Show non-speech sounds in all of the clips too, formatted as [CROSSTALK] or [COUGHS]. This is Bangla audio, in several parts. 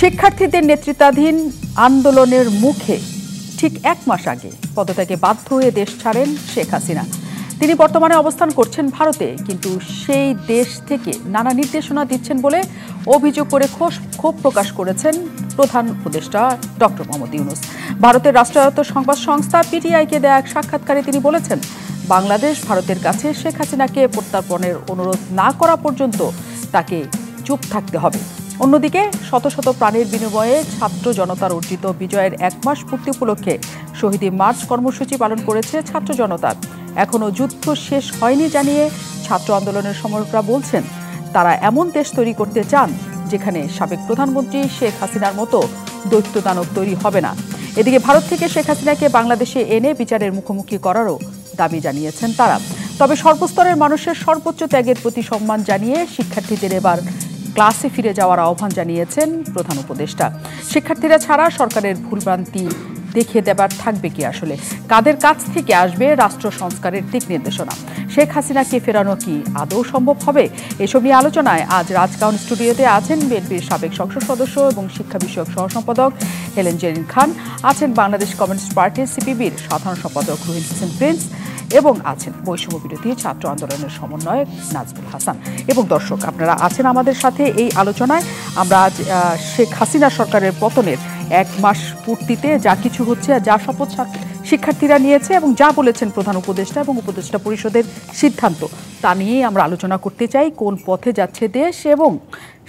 শিক্ষার্থীদের নেতৃত্বাধীন আন্দোলনের মুখে ঠিক এক মাস আগে পদত্যাগে বাধ্য হয়ে দেশ ছাড়েন শেখ হাসিনা তিনি বর্তমানে অবস্থান করছেন ভারতে কিন্তু সেই দেশ থেকে নানা নির্দেশনা দিচ্ছেন বলে অভিযোগ করে ক্ষোভ প্রকাশ করেছেন প্রধান উপদেষ্টা ডক্টর মোহাম্মদ ইউনুস ভারতের রাষ্ট্রায়ত্ত সংবাদ সংস্থা পিটিআইকে দেয়া এক সাক্ষাৎকারে তিনি বলেছেন বাংলাদেশ ভারতের কাছে শেখ হাসিনাকে প্রত্যর্পণের অনুরোধ না করা পর্যন্ত তাকে চুপ থাকতে হবে অন্যদিকে শত শত প্রাণের বিনিময়ে ছাত্র জনতার অর্জিত বিজয়ের এক মাস পূর্তি উপলক্ষে শহীদ মার্চ কর্মসূচি পালন করেছে ছাত্র জনতা এখনও যুদ্ধ শেষ হয়নি জানিয়ে ছাত্র আন্দোলনের সমর্থকরা বলছেন তারা এমন দেশ তৈরি করতে চান যেখানে সাবেক প্রধানমন্ত্রী শেখ হাসিনার মতো দৈত্য দানব তৈরি হবে না এদিকে ভারত থেকে শেখ হাসিনাকে বাংলাদেশে এনে বিচারের মুখোমুখি করারও দাবি জানিয়েছেন তারা তবে সর্বস্তরের মানুষের সর্বোচ্চ ত্যাগের প্রতি সম্মান জানিয়ে শিক্ষার্থীদের এবার ক্লাসে ফিরে যাওয়ার আহ্বান জানিয়েছেন প্রধান উপদেষ্টা শিক্ষার্থীরা ছাড়া সরকারের ভুলভ্রান্তি দেখিয়ে দেবার থাকবে কি আসলে কাদের কাছ থেকে আসবে রাষ্ট্র সংস্কারের দিক নির্দেশনা শেখ হাসিনাকে ফেরানো কি আদৌ সম্ভব হবে এসব নিয়ে আলোচনায় আজ রাজগাউন স্টুডিওতে আছেন বিএনপির সাবেক সংসদ সদস্য এবং শিক্ষা বিষয়ক সহসম্পাদক হেলেন জেরিন খান আছেন বাংলাদেশ কমিউনিস্ট পার্টি সিপিবির সাধারণ সম্পাদক রোহিত হোসেন প্রিন্স এবং আছেন বৈষম্য বিরোধী ছাত্র আন্দোলনের সমন্বয়ক নাজবুল হাসান এবং দর্শক আপনারা আছেন আমাদের সাথে এই আলোচনায় আমরা আজ শেখ হাসিনা সরকারের পতনের এক মাস পূর্তিতে যা কিছু হচ্ছে যা শপথ শিক্ষার্থীরা নিয়েছে এবং যা বলেছেন প্রধান উপদেষ্টা এবং উপদেষ্টা পরিষদের সিদ্ধান্ত তা নিয়েই আমরা আলোচনা করতে চাই কোন পথে যাচ্ছে দেশ এবং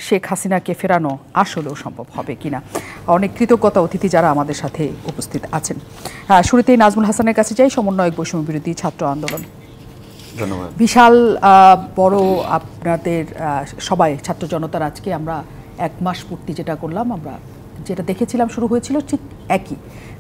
শেখ হাসিনাকে ফেরানো আসলেও সম্ভব হবে কিনা অনেক কৃতজ্ঞতা অতিথি যারা আমাদের সাথে উপস্থিত আছেন শুরুতেই নাজমুল হাসানের কাছে যাই সমন্বয়ক বৈষম্য বিরোধী ছাত্র আন্দোলন বিশাল বড় আপনাদের সবাই ছাত্র জনতার আজকে আমরা এক মাস পূর্তি যেটা করলাম আমরা যেটা দেখেছিলাম শুরু হয়েছিল ঠিক একই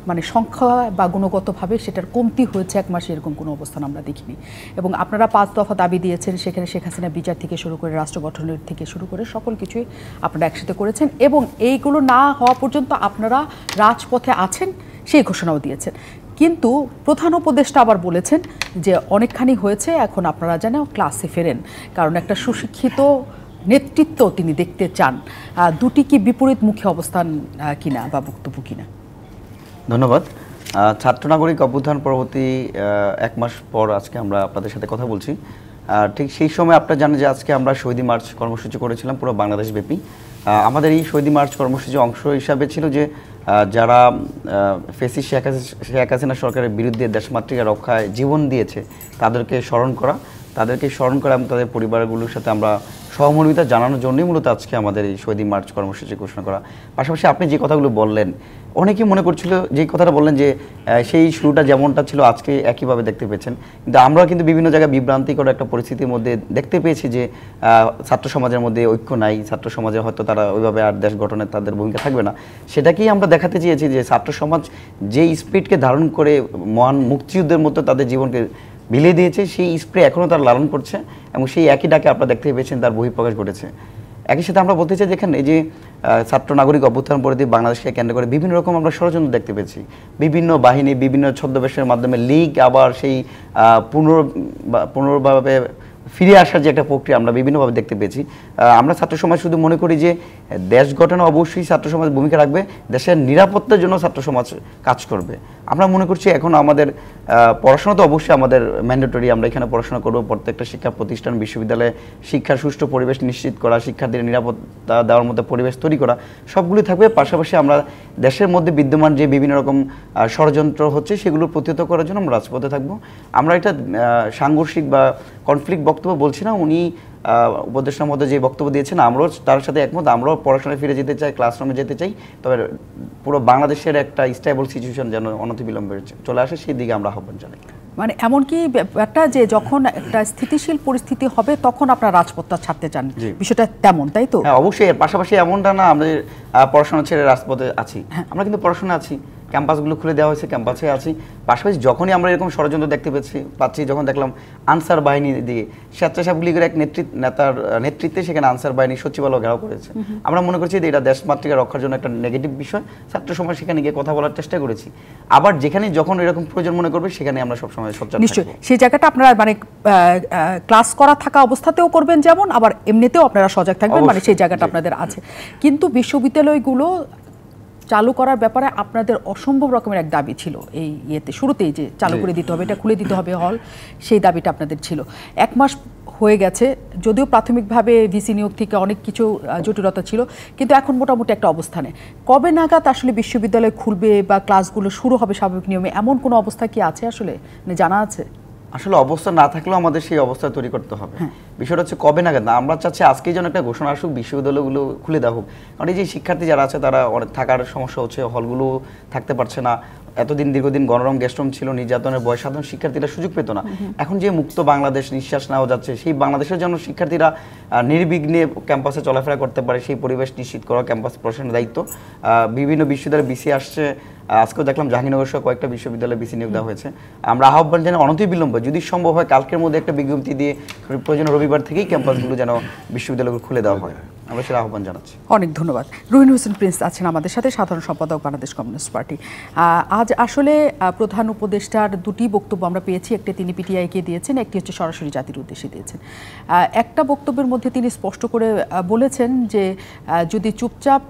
মানে সংখ্যা বা গুণগতভাবে সেটার কমতি হয়েছে এক মাসে এরকম কোনো অবস্থান আমরা দেখিনি এবং আপনারা পাঁচ দফা দাবি দিয়েছেন সেখানে শেখ হাসিনা বিচার থেকে শুরু করে রাষ্ট্র গঠনের থেকে শুরু করে সকল কিছুই আপনারা একসাথে করেছেন এবং এইগুলো না হওয়া পর্যন্ত আপনারা রাজপথে আছেন সেই ঘোষণাও দিয়েছেন কিন্তু প্রধান উপদেষ্টা আবার বলেছেন যে অনেকখানি হয়েছে এখন আপনারা যেন ক্লাসে ফেরেন কারণ একটা সুশিক্ষিত নেতৃত্ব তিনি দেখতে চান দুটি কি বিপরীত মুখে অবস্থান কিনা বা বক্তব্য কিনা ধন্যবাদ ছাত্র নাগরিক অভ্যুত্থান পরবর্তী এক মাস পর আজকে আমরা আপনাদের সাথে কথা বলছি আর ঠিক সেই সময় আপনার জানেন যে আজকে আমরা শহীদী মার্চ কর্মসূচি করেছিলাম পুরো বাংলাদেশ ব্যাপী আমাদের এই শহীদী মার্চ কর্মসূচি অংশ হিসাবে ছিল যে যারা ফেসি শেখ হাসিনা সরকারের বিরুদ্ধে দেশমাতৃকা রক্ষায় জীবন দিয়েছে তাদেরকে স্মরণ করা তাদেরকে স্মরণ করে এবং তাদের পরিবারগুলোর সাথে আমরা সহমর্মিতা জানানোর জন্যই মূলত আজকে আমাদের এই শহীদ মার্চ কর্মসূচি ঘোষণা করা পাশাপাশি আপনি যে কথাগুলো বললেন অনেকেই মনে করছিল যে কথাটা বললেন যে সেই শুরুটা যেমনটা ছিল আজকে একইভাবে দেখতে পেয়েছেন কিন্তু আমরা কিন্তু বিভিন্ন জায়গায় বিভ্রান্তিকর একটা পরিস্থিতির মধ্যে দেখতে পেয়েছি যে ছাত্র সমাজের মধ্যে ঐক্য নাই ছাত্র সমাজে হয়তো তারা ওইভাবে আর দেশ গঠনে তাদের ভূমিকা থাকবে না সেটাকেই আমরা দেখাতে চেয়েছি যে ছাত্র সমাজ যে স্পিডকে ধারণ করে মহান মুক্তিযুদ্ধের মতো তাদের জীবনকে বিলিয়ে দিয়েছে সেই স্প্রে এখনও তার লালন করছে এবং সেই একই ডাকে আপনারা দেখতে পেয়েছেন তার বহিঃপ্রকাশ ঘটেছে একই সাথে আমরা বলতে চাই যেখানে এই যে ছাত্র নাগরিক অভ্যুত্থান পরিধি বাংলাদেশকে কেন্দ্র করে বিভিন্ন রকম আমরা ষড়যন্ত্র দেখতে পেয়েছি বিভিন্ন বাহিনী বিভিন্ন ছদ্মবেশের মাধ্যমে লিগ আবার সেই পুনর পুনর্ভাবে ফিরে আসার যে একটা প্রক্রিয়া আমরা বিভিন্নভাবে দেখতে পেয়েছি আমরা ছাত্র সমাজ শুধু মনে করি যে দেশ গঠনে অবশ্যই ছাত্র সমাজ ভূমিকা রাখবে দেশের নিরাপত্তার জন্য ছাত্র সমাজ কাজ করবে আমরা মনে করছি এখন আমাদের পড়াশোনা তো অবশ্যই আমাদের ম্যান্ডেটরি আমরা এখানে পড়াশোনা করব প্রত্যেকটা শিক্ষা প্রতিষ্ঠান বিশ্ববিদ্যালয়ে শিক্ষার সুষ্ঠু পরিবেশ নিশ্চিত করা শিক্ষার্থীদের নিরাপত্তা দেওয়ার মতো পরিবেশ তৈরি করা সবগুলি থাকবে পাশাপাশি আমরা দেশের মধ্যে বিদ্যমান যে বিভিন্ন রকম ষড়যন্ত্র হচ্ছে সেগুলো প্রতিহত করার জন্য আমরা রাজপথে থাকবো আমরা এটা সাংঘর্ষিক বা কনফ্লিক্ট বক্তব্য বলছি না উনি উপদেষ্টার মধ্যে যে বক্তব্য দিয়েছেন আমরাও তার সাথে একমত আমরাও পড়াশোনায় ফিরে যেতে চাই ক্লাসরুমে যেতে চাই তবে পুরো বাংলাদেশের একটা স্টেবল সিচুয়েশন যেন অনতিবিলম্বে চলে আসে সেই দিকে আমরা আহ্বান জানাই মানে এমনকি ব্যাপারটা যে যখন একটা স্থিতিশীল পরিস্থিতি হবে তখন আপনার রাজপথটা ছাড়তে চান বিষয়টা তেমন তাই তো হ্যাঁ অবশ্যই পাশাপাশি এমনটা না আমরা পড়াশোনা ছেড়ে রাজপথে আছি হ্যাঁ। আমরা কিন্তু পড়াশোনা আছি ক্যাম্পাসগুলো খুলে দেওয়া হয়েছে ক্যাম্পাসে আছি পাশাপাশি যখনই আমরা এরকম ষড়যন্ত্র দেখতে পেয়েছি পাচ্ছি যখন দেখলাম আনসার বাহিনী দিয়ে স্বেচ্ছাসেবক এক নেতৃত্ব নেতার নেতৃত্বে সেখানে আনসার বাহিনী সচিবালয় ঘেরাও করেছে আমরা মনে করছি যে এটা দেশমাতৃকা রক্ষার জন্য একটা নেগেটিভ বিষয় ছাত্র সমাজ সেখানে গিয়ে কথা বলার চেষ্টা করেছি আবার যেখানে যখন এরকম প্রয়োজন মনে করবে সেখানে আমরা সবসময় সজ্জা নিশ্চয়ই সেই জায়গাটা আপনারা মানে ক্লাস করা থাকা অবস্থাতেও করবেন যেমন আবার এমনিতেও আপনারা সজাগ থাকবেন মানে সেই জায়গাটা আপনাদের আছে কিন্তু বিশ্ববিদ্যালয়গুলো চালু করার ব্যাপারে আপনাদের অসম্ভব রকমের এক দাবি ছিল এই ইয়েতে শুরুতেই যে চালু করে দিতে হবে এটা খুলে দিতে হবে হল সেই দাবিটা আপনাদের ছিল এক মাস হয়ে গেছে যদিও প্রাথমিকভাবে ভিসি নিয়োগ থেকে অনেক কিছু জটিলতা ছিল কিন্তু এখন মোটামুটি একটা অবস্থানে কবে নাগাদ আসলে বিশ্ববিদ্যালয় খুলবে বা ক্লাসগুলো শুরু হবে স্বাভাবিক নিয়মে এমন কোনো অবস্থা কি আছে আসলে মানে জানা আছে আসলে অবস্থা না থাকলেও আমাদের সেই অবস্থা তৈরি করতে হবে হ্যাঁ। বিষয়টা হচ্ছে কবে নাগাদ না আমরা চাচ্ছি আজকেই যেন একটা ঘোষণা আসুক বিশ্ববিদ্যালয়গুলো খুলে দেওয়া হোক কারণ এই যে শিক্ষার্থী যারা আছে তারা অনেক থাকার সমস্যা হচ্ছে হলগুলো থাকতে পারছে না এতদিন দীর্ঘদিন গণরম গেস্টম ছিল নির্যাতনের বয়স সাধারণ শিক্ষার্থীরা সুযোগ পেত না এখন যে মুক্ত বাংলাদেশ নিঃশ্বাস নেওয়া যাচ্ছে সেই বাংলাদেশের জন্য শিক্ষার্থীরা নির্বিঘ্নে ক্যাম্পাসে চলাফেরা করতে পারে সেই পরিবেশ নিশ্চিত করা ক্যাম্পাস প্রশাসনের দায়িত্ব বিভিন্ন বিশ্ববিদ্যালয়ে বিসি আসছে আজকেও দেখলাম জাহাঙ্গীরনগর সহ কয়েকটা বিশ্ববিদ্যালয়ে বিসি নিয়োগ দেওয়া হয়েছে আমরা আহ্বান জানাই অনতি বিলম্ব যদি সম্ভব হয় কালকের মধ্যে একটা বিজ্ঞপ্তি দিয়ে প্রয়োজন রবিবার থেকেই ক্যাম্পাসগুলো যেন বিশ্ববিদ্যালয়গুলো খুলে দেওয়া হয় আমরা সেটা আহ্বান জানাচ্ছি অনেক ধন্যবাদ রুহিন হোসেন প্রিন্স আছেন আমাদের সাথে সাধারণ সম্পাদক বাংলাদেশ কমিউনিস্ট পার্টি আজ আসলে প্রধান উপদেষ্টার দুটি বক্তব্য আমরা পেয়েছি একটি তিনি পিটিআইকে দিয়েছেন একটি হচ্ছে সরাসরি জাতির উদ্দেশ্যে দিয়েছেন একটা বক্তব্যের মধ্যে তিনি স্পষ্ট করে বলেছেন যে যদি চুপচাপ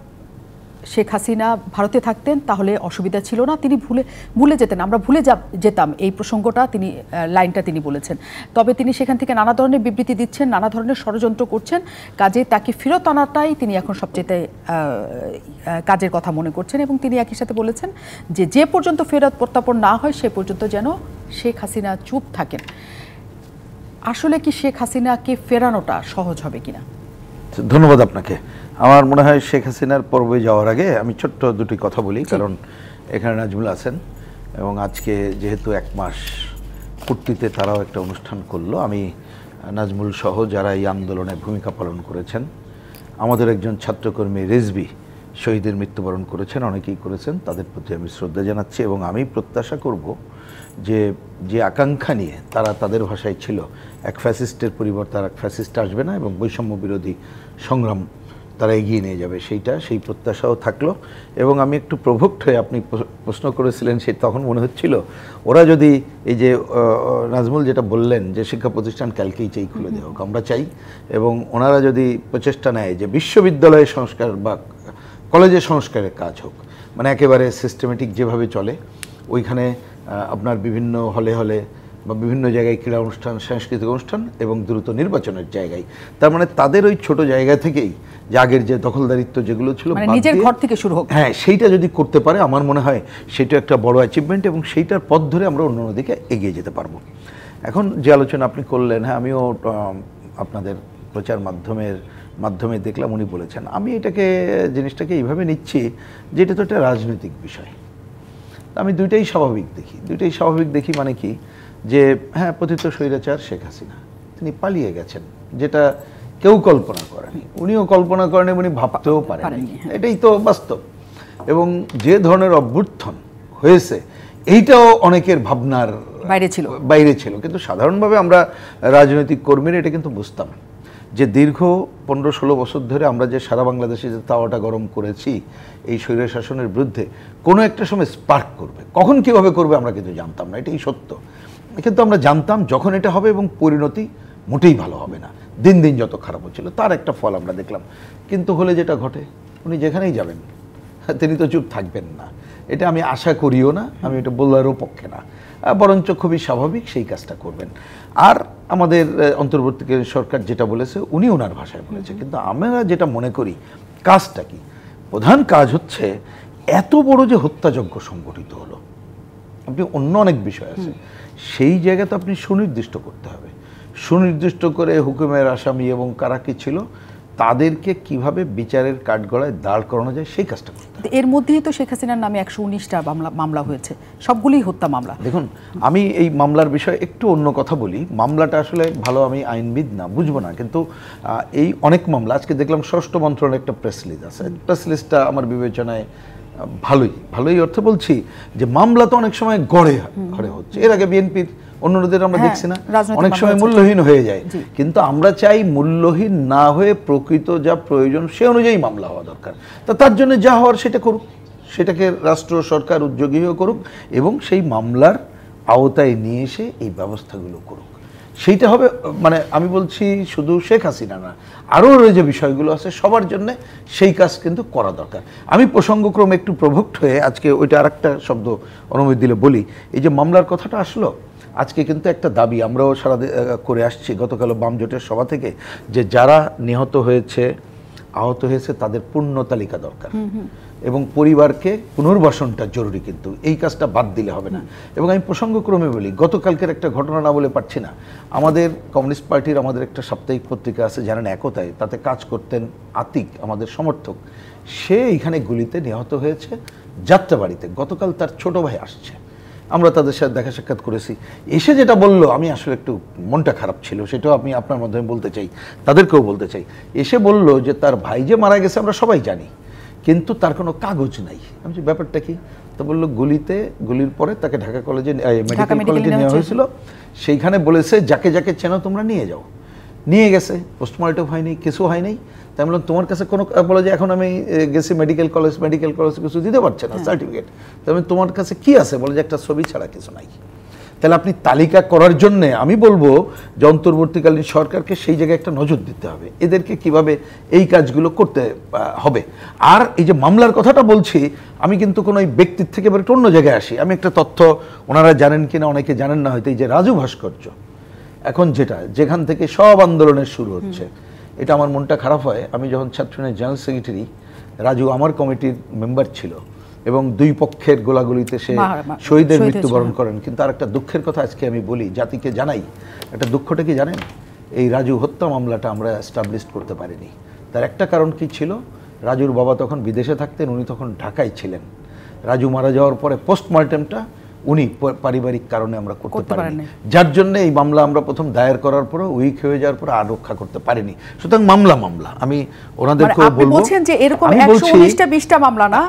শেখ হাসিনা ভারতে থাকতেন তাহলে অসুবিধা ছিল না তিনি ভুলে ভুলে যেতেন আমরা ভুলে যা যেতাম এই প্রসঙ্গটা তিনি লাইনটা তিনি বলেছেন তবে তিনি সেখান থেকে নানা ধরনের বিবৃতি দিচ্ছেন নানা ধরনের ষড়যন্ত্র করছেন কাজে তাকে ফেরত আনাটাই তিনি এখন সবচেয়ে কাজের কথা মনে করছেন এবং তিনি একই সাথে বলেছেন যে যে পর্যন্ত ফেরত প্রত্যাপন না হয় সে পর্যন্ত যেন শেখ হাসিনা চুপ থাকেন আসলে কি শেখ হাসিনাকে ফেরানোটা সহজ হবে কিনা ধন্যবাদ আপনাকে আমার মনে হয় শেখ হাসিনার পর্বে যাওয়ার আগে আমি ছোট্ট দুটি কথা বলি কারণ এখানে নাজমুল আছেন এবং আজকে যেহেতু এক মাস পূর্তিতে তারাও একটা অনুষ্ঠান করলো আমি নাজমুল সহ যারা এই আন্দোলনে ভূমিকা পালন করেছেন আমাদের একজন ছাত্রকর্মী রেজবি শহীদের মৃত্যুবরণ করেছেন অনেকেই করেছেন তাদের প্রতি আমি শ্রদ্ধা জানাচ্ছি এবং আমি প্রত্যাশা করব যে যে আকাঙ্ক্ষা নিয়ে তারা তাদের ভাষায় ছিল এক ফ্যাসিস্টের পরিবর্তে আর এক ফ্যাসিস্ট আসবে না এবং বৈষম্য বিরোধী সংগ্রাম তারা এগিয়ে নিয়ে যাবে সেইটা সেই প্রত্যাশাও থাকলো এবং আমি একটু প্রভুক্ত হয়ে আপনি প্রশ্ন করেছিলেন সে তখন মনে হচ্ছিল ওরা যদি এই যে নাজমুল যেটা বললেন যে শিক্ষা প্রতিষ্ঠান কালকেই চাই খুলে দেওয়া আমরা চাই এবং ওনারা যদি প্রচেষ্টা নেয় যে বিশ্ববিদ্যালয়ের সংস্কার বা কলেজে সংস্কারের কাজ হোক মানে একেবারে সিস্টেমেটিক যেভাবে চলে ওইখানে আপনার বিভিন্ন হলে হলে বা বিভিন্ন জায়গায় ক্রীড়া অনুষ্ঠান সাংস্কৃতিক অনুষ্ঠান এবং দ্রুত নির্বাচনের জায়গায় তার মানে তাদের ওই ছোট জায়গা থেকেই যে আগের যে দখলদারিত্ব যেগুলো ছিল মানে নিজের ঘর থেকে শুরু হোক হ্যাঁ সেইটা যদি করতে পারে আমার মনে হয় সেটা একটা বড় অ্যাচিভমেন্ট এবং সেইটার পথ ধরে আমরা অন্য দিকে এগিয়ে যেতে পারবো এখন যে আলোচনা আপনি করলেন হ্যাঁ আমিও আপনাদের প্রচার মাধ্যমের মাধ্যমে দেখলাম উনি বলেছেন আমি এটাকে জিনিসটাকে এইভাবে নিচ্ছি যে এটা তো একটা রাজনৈতিক বিষয় আমি দুইটাই স্বাভাবিক দেখি দুইটাই স্বাভাবিক দেখি মানে কি যে হ্যাঁ পতিত স্বৈরাচার শেখ হাসিনা তিনি পালিয়ে গেছেন যেটা কেউ কল্পনা করেনি উনিও কল্পনা করেন উনি ভাবতেও পারেন হ্যাঁ। এটাই তো বাস্তব এবং যে ধরনের অভ্যুত্থান হয়েছে এইটাও অনেকের ভাবনার বাইরে ছিল বাইরে ছিল কিন্তু সাধারণভাবে আমরা রাজনৈতিক কর্মীরা এটা কিন্তু বুঝতাম না যে দীর্ঘ পনেরো ষোলো বছর ধরে আমরা যে সারা বাংলাদেশে যে তাওয়াটা গরম করেছি এই স্বৈর শাসনের বিরুদ্ধে কোনো একটা সময় স্পার্ক করবে কখন কীভাবে করবে আমরা কিন্তু জানতাম না এটাই সত্য কিন্তু আমরা জানতাম যখন এটা হবে এবং পরিণতি মোটেই ভালো হবে না দিন দিন যত খারাপ হচ্ছিল তার একটা ফল আমরা দেখলাম কিন্তু হলে যেটা ঘটে উনি যেখানেই যাবেন তিনি তো চুপ থাকবেন না এটা আমি আশা করিও না আমি এটা বললারও পক্ষে না বরঞ্চ খুবই স্বাভাবিক সেই কাজটা করবেন আর আমাদের অন্তর্বর্তীকালীন সরকার যেটা বলেছে উনি ওনার ভাষায় বলেছে কিন্তু আমরা যেটা মনে করি কাজটা কি প্রধান কাজ হচ্ছে এত বড় যে হত্যাযজ্ঞ সংগঠিত হলো আপনি অন্য অনেক বিষয় আছে সেই জায়গা তো আপনি সুনির্দিষ্ট করতে হবে সুনির্দিষ্ট করে হুকুমের আসামি এবং কারা কি ছিল তাদেরকে কিভাবে বিচারের কাঠগড়ায় দাঁড় করানো যায় সেই কাজটা করতে এর মধ্যেই তো শেখ হাসিনার নামে একশো উনিশটা মামলা মামলা হয়েছে সবগুলি হত্যা মামলা দেখুন আমি এই মামলার বিষয়ে একটু অন্য কথা বলি মামলাটা আসলে ভালো আমি আইনবিদ না বুঝবো না কিন্তু এই অনেক মামলা আজকে দেখলাম ষষ্ঠ মন্ত্রণের একটা প্রেস লিস্ট আছে প্রেস লিস্টটা আমার বিবেচনায় ভালোই ভালোই অর্থে বলছি যে মামলা তো অনেক সময় গড়ে ঘরে হচ্ছে এর আগে বিএনপির অন্যদের আমরা হ্যাঁ, দেখছি না অনেক সময় মূল্যহীন হয়ে যায় কিন্তু আমরা চাই মূল্যহীন না হয়ে প্রকৃত যা প্রয়োজন সে অনুযায়ী মামলা হওয়া দরকার তা তার জন্য যা হওয়ার সেটা করুক সেটাকে রাষ্ট্র সরকার হয়ে করুক এবং সেই মামলার আওতায় নিয়ে এসে এই ব্যবস্থাগুলো করুক সেইটা হবে মানে আমি বলছি শুধু শেখ হাসিনা না আরও যে বিষয়গুলো আছে সবার জন্য সেই কাজ কিন্তু করা দরকার আমি প্রসঙ্গক্রমে একটু প্রভুক্ত হয়ে আজকে ওইটা আরেকটা শব্দ অনুমতি দিলে বলি এই যে মামলার কথাটা আসলো আজকে কিন্তু একটা দাবি আমরাও সারা করে আসছি গতকাল বাম জোটের সভা থেকে যে যারা নিহত হয়েছে আহত হয়েছে তাদের পূর্ণ তালিকা দরকার এবং পরিবারকে পুনর্বাসনটা জরুরি কিন্তু এই কাজটা বাদ দিলে হবে না এবং আমি প্রসঙ্গক্রমে বলি গতকালকের একটা ঘটনা না বলে পারছি না আমাদের কমিউনিস্ট পার্টির আমাদের একটা সাপ্তাহিক পত্রিকা আছে জানেন একতায় তাতে কাজ করতেন আতিক আমাদের সমর্থক সে এখানে গুলিতে নিহত হয়েছে যাত্রাবাড়িতে গতকাল তার ছোট ভাই আসছে আমরা তাদের সাথে দেখা সাক্ষাৎ করেছি এসে যেটা বলল আমি আসলে একটু মনটা খারাপ ছিল সেটাও আমি আপনার মাধ্যমে বলতে চাই তাদেরকেও বলতে চাই এসে বলল যে তার ভাই যে মারা গেছে আমরা সবাই জানি কিন্তু তার কোনো কাগজ নাই আমি যে ব্যাপারটা কি তো বললো গুলিতে গুলির পরে তাকে ঢাকা কলেজে মেডিকেল কলেজে নেওয়া হয়েছিল সেইখানে বলেছে যাকে যাকে চেনো তোমরা নিয়ে যাও নিয়ে গেছে পোস্টমর্টম হয়নি কিছু হয়নি তাই বললাম তোমার কাছে কোনো বলো যে এখন আমি গেছি মেডিকেল কলেজ মেডিকেল কলেজ কিছু দিতে পারছে না সার্টিফিকেট তাই তোমার কাছে কি আছে বলে যে একটা ছবি ছাড়া কিছু নাই তাহলে আপনি তালিকা করার জন্যে আমি বলবো যে অন্তর্বর্তীকালীন সরকারকে সেই জায়গায় একটা নজর দিতে হবে এদেরকে কিভাবে এই কাজগুলো করতে হবে আর এই যে মামলার কথাটা বলছি আমি কিন্তু কোনো এই ব্যক্তির থেকে এবার একটু অন্য জায়গায় আসি আমি একটা তথ্য ওনারা জানেন কিনা অনেকে জানেন না হয়তো এই যে রাজু ভাস্কর্য এখন যেটা যেখান থেকে সব আন্দোলনের শুরু হচ্ছে এটা আমার মনটা খারাপ হয় আমি যখন ছাত্রনের জেনারেল সেক্রেটারি রাজু আমার কমিটির মেম্বার ছিল এবং দুই পক্ষের গোলাগুলিতে সে শহীদের মৃত্যুবরণ করেন কিন্তু আর একটা দুঃখের কথা আজকে আমি বলি জাতিকে জানাই একটা দুঃখটা কি জানেন এই রাজু হত্যা মামলাটা আমরা এস্টাবলিশ করতে পারিনি তার একটা কারণ কি ছিল রাজুর বাবা তখন বিদেশে থাকতেন উনি তখন ঢাকায় ছিলেন রাজু মারা যাওয়ার পরে পোস্টমর্টেমটা উনি পারিবারিক কারণে আমরা করতে পারিনি যার জন্য এই মামলা আমরা প্রথম দায়ের করার পরে উইক হয়ে যাওয়ার পরে আর রক্ষা করতে পারিনি সুতরাং মামলা মামলা আমি ওনাদেরকে মানে বলবো বলছেন যে এরকম 119টা 20টা মামলা না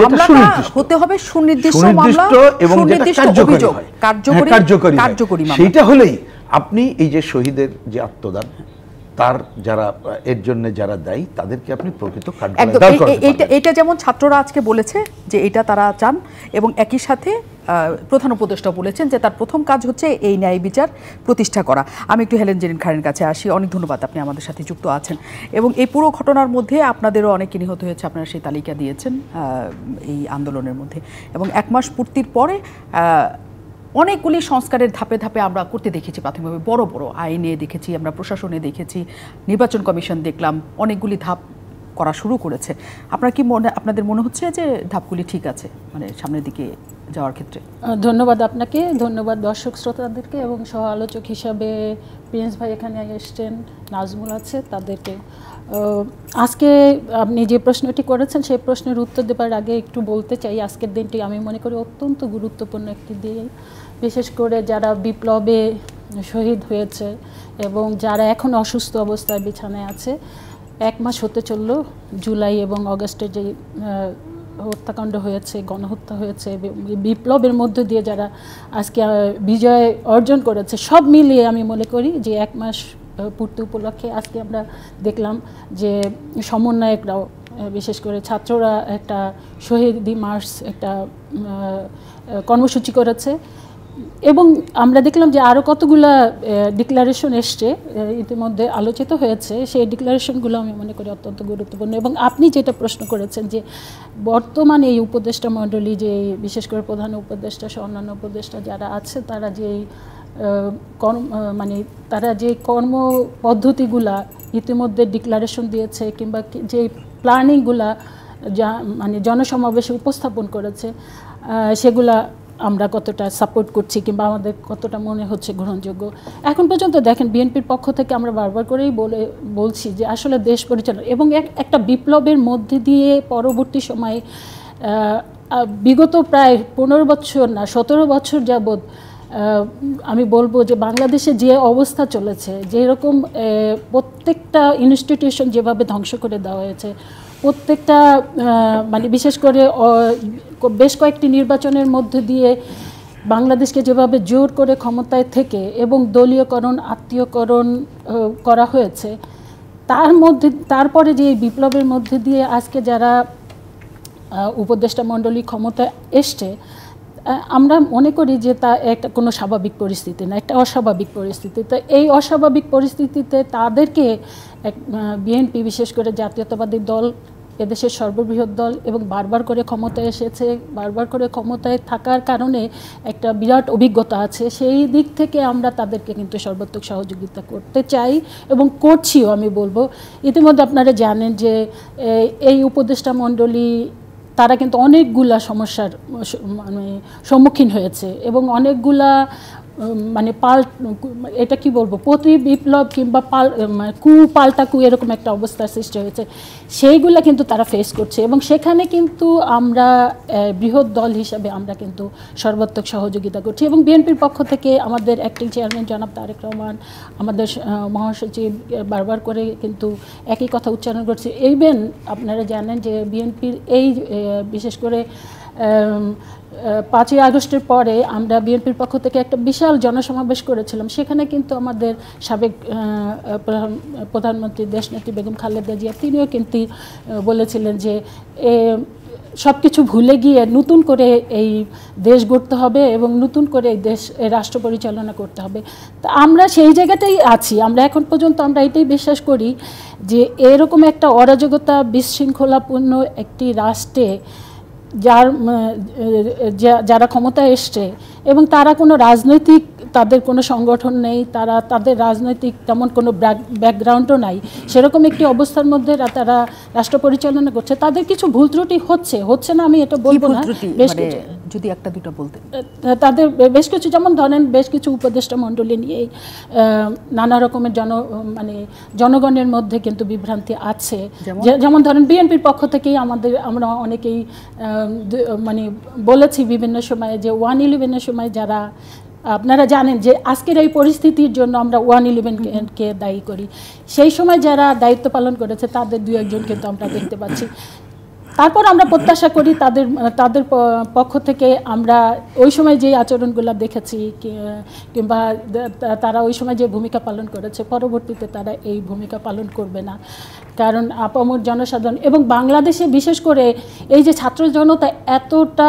মামলাটা হতে হবে সুনির্দিষ্ট মামলা এবং হ্যাঁ, কার্যকরী কার্যকরী কার্যকরী মামলা সেটা হলেই আপনি এই যে শহীদের যে আত্মদান তার যারা এর জন্য যারা দায়ী তাদেরকে আপনি প্রকৃত এটা যেমন ছাত্ররা আজকে বলেছে যে এটা তারা চান এবং একই সাথে প্রধান উপদেষ্টা বলেছেন যে তার প্রথম কাজ হচ্ছে এই ন্যায় বিচার প্রতিষ্ঠা করা আমি একটু হেলেন জেরিন খানের কাছে আসি অনেক ধন্যবাদ আপনি আমাদের সাথে যুক্ত আছেন এবং এই পুরো ঘটনার মধ্যে আপনাদেরও অনেকে নিহত হয়েছে আপনারা সেই তালিকা দিয়েছেন এই আন্দোলনের মধ্যে এবং এক মাস পূর্তির পরে অনেকগুলি সংস্কারের ধাপে ধাপে আমরা করতে দেখেছি প্রাথমিকভাবে বড় বড় আইনে দেখেছি আমরা প্রশাসনে দেখেছি নির্বাচন কমিশন দেখলাম অনেকগুলি ধাপ করা শুরু করেছে আপনার কি মনে আপনাদের মনে হচ্ছে যে ধাপগুলি ঠিক আছে মানে সামনের দিকে যাওয়ার ক্ষেত্রে ধন্যবাদ আপনাকে ধন্যবাদ দর্শক শ্রোতাদেরকে এবং সহ আলোচক হিসাবে প্রিন্স ভাই এখানে এসছেন নাজমুল আছে তাদেরকে আজকে আপনি যে প্রশ্নটি করেছেন সেই প্রশ্নের উত্তর দেবার আগে একটু বলতে চাই আজকের দিনটি আমি মনে করি অত্যন্ত গুরুত্বপূর্ণ একটি দিন বিশেষ করে যারা বিপ্লবে শহীদ হয়েছে এবং যারা এখন অসুস্থ অবস্থায় বিছানায় আছে এক মাস হতে চলল জুলাই এবং অগস্টে যে হত্যাকাণ্ড হয়েছে গণহত্যা হয়েছে বিপ্লবের মধ্য দিয়ে যারা আজকে বিজয় অর্জন করেছে সব মিলিয়ে আমি মনে করি যে এক মাস পূর্তি উপলক্ষে আজকে আমরা দেখলাম যে সমন্বয়করাও বিশেষ করে ছাত্ররা একটা দি মার্স একটা কর্মসূচি করেছে এবং আমরা দেখলাম যে আরও কতগুলো ডিক্লারেশন এসছে ইতিমধ্যে আলোচিত হয়েছে সেই ডিক্লারেশনগুলো আমি মনে করি অত্যন্ত গুরুত্বপূর্ণ এবং আপনি যেটা প্রশ্ন করেছেন যে বর্তমানে এই উপদেষ্টা মণ্ডলী যে বিশেষ করে প্রধান উপদেষ্টা সহ অন্যান্য উপদেষ্টা যারা আছে তারা যে কর্ম মানে তারা যে কর্ম পদ্ধতিগুলা ইতিমধ্যে ডিক্লারেশন দিয়েছে কিংবা যে প্ল্যানিংগুলা যা মানে জনসমাবেশে উপস্থাপন করেছে সেগুলা আমরা কতটা সাপোর্ট করছি কিংবা আমাদের কতটা মনে হচ্ছে গ্রহণযোগ্য এখন পর্যন্ত দেখেন বিএনপির পক্ষ থেকে আমরা বারবার করেই বলে বলছি যে আসলে দেশ পরিচালনা এবং একটা বিপ্লবের মধ্যে দিয়ে পরবর্তী সময়ে বিগত প্রায় পনেরো বছর না সতেরো বছর যাবৎ আমি বলবো যে বাংলাদেশে যে অবস্থা চলেছে যেরকম প্রত্যেকটা ইনস্টিটিউশন যেভাবে ধ্বংস করে দেওয়া হয়েছে প্রত্যেকটা মানে বিশেষ করে বেশ কয়েকটি নির্বাচনের মধ্যে দিয়ে বাংলাদেশকে যেভাবে জোর করে ক্ষমতায় থেকে এবং দলীয়করণ আত্মীয়করণ করা হয়েছে তার মধ্যে তারপরে যে বিপ্লবের মধ্যে দিয়ে আজকে যারা উপদেষ্টা মণ্ডলী ক্ষমতায় এসছে আমরা মনে করি যে তা একটা কোনো স্বাভাবিক পরিস্থিতি না একটা অস্বাভাবিক পরিস্থিতি তো এই অস্বাভাবিক পরিস্থিতিতে তাদেরকে এক বিএনপি বিশেষ করে জাতীয়তাবাদী দল এদেশের সর্ববৃহৎ দল এবং বারবার করে ক্ষমতায় এসেছে বারবার করে ক্ষমতায় থাকার কারণে একটা বিরাট অভিজ্ঞতা আছে সেই দিক থেকে আমরা তাদেরকে কিন্তু সর্বাত্মক সহযোগিতা করতে চাই এবং করছিও আমি বলবো ইতিমধ্যে আপনারা জানেন যে এই উপদেষ্টা মণ্ডলী তারা কিন্তু অনেকগুলা সমস্যার মানে সম্মুখীন হয়েছে এবং অনেকগুলা মানে পাল এটা কি বলবো প্রতি বিপ্লব কিংবা পাল মানে কু পাল্টা কু এরকম একটা অবস্থার সৃষ্টি হয়েছে সেইগুলো কিন্তু তারা ফেস করছে এবং সেখানে কিন্তু আমরা বৃহৎ দল হিসাবে আমরা কিন্তু সর্বাত্মক সহযোগিতা করছি এবং বিএনপির পক্ষ থেকে আমাদের অ্যাক্টিং চেয়ারম্যান জনাব তারেক রহমান আমাদের মহাসচিব বারবার করে কিন্তু একই কথা উচ্চারণ করছে ইভেন আপনারা জানেন যে বিএনপির এই বিশেষ করে পাঁচই আগস্টের পরে আমরা বিএনপির পক্ষ থেকে একটা বিশাল জনসমাবেশ করেছিলাম সেখানে কিন্তু আমাদের সাবেক প্রধানমন্ত্রী দেশনেত্রী বেগম খালেদা জিয়া তিনিও কিন্তু বলেছিলেন যে এ সব কিছু ভুলে গিয়ে নতুন করে এই দেশ গড়তে হবে এবং নতুন করে এই দেশ রাষ্ট্র পরিচালনা করতে হবে তা আমরা সেই জায়গাতেই আছি আমরা এখন পর্যন্ত আমরা এটাই বিশ্বাস করি যে এরকম একটা অরাজকতা বিশৃঙ্খলাপূর্ণ একটি রাষ্ট্রে যার যারা ক্ষমতায় এসছে এবং তারা কোনো রাজনৈতিক তাদের কোনো সংগঠন নেই তারা তাদের রাজনৈতিক তেমন কোনো ব্যাকগ্রাউন্ডও নাই সেরকম একটি অবস্থার মধ্যে তারা রাষ্ট্র পরিচালনা করছে তাদের কিছু ভুল ত্রুটি হচ্ছে হচ্ছে না আমি এটা বলবো না বেশ মানে যদি একটা দুটো বলতে তাদের বেশ কিছু যেমন ধরেন বেশ কিছু উপদেষ্টা মণ্ডলী নিয়ে নানা রকমের জন মানে জনগণের মধ্যে কিন্তু বিভ্রান্তি আছে যেমন ধরেন বিএনপির পক্ষ থেকেই আমাদের আমরা অনেকেই মানে বলেছি বিভিন্ন সময়ে যে ওয়ান ইলেভেনের সময় যারা আপনারা জানেন যে আজকের এই পরিস্থিতির জন্য আমরা ওয়ান ইলেভেনকে দায়ী করি সেই সময় যারা দায়িত্ব পালন করেছে তাদের দু একজন কিন্তু আমরা দেখতে পাচ্ছি তারপর আমরা প্রত্যাশা করি তাদের তাদের পক্ষ থেকে আমরা ওই সময় যে আচরণগুলো দেখেছি কিংবা তারা ওই সময় যে ভূমিকা পালন করেছে পরবর্তীতে তারা এই ভূমিকা পালন করবে না কারণ আপামর জনসাধারণ এবং বাংলাদেশে বিশেষ করে এই যে ছাত্র জনতা এতটা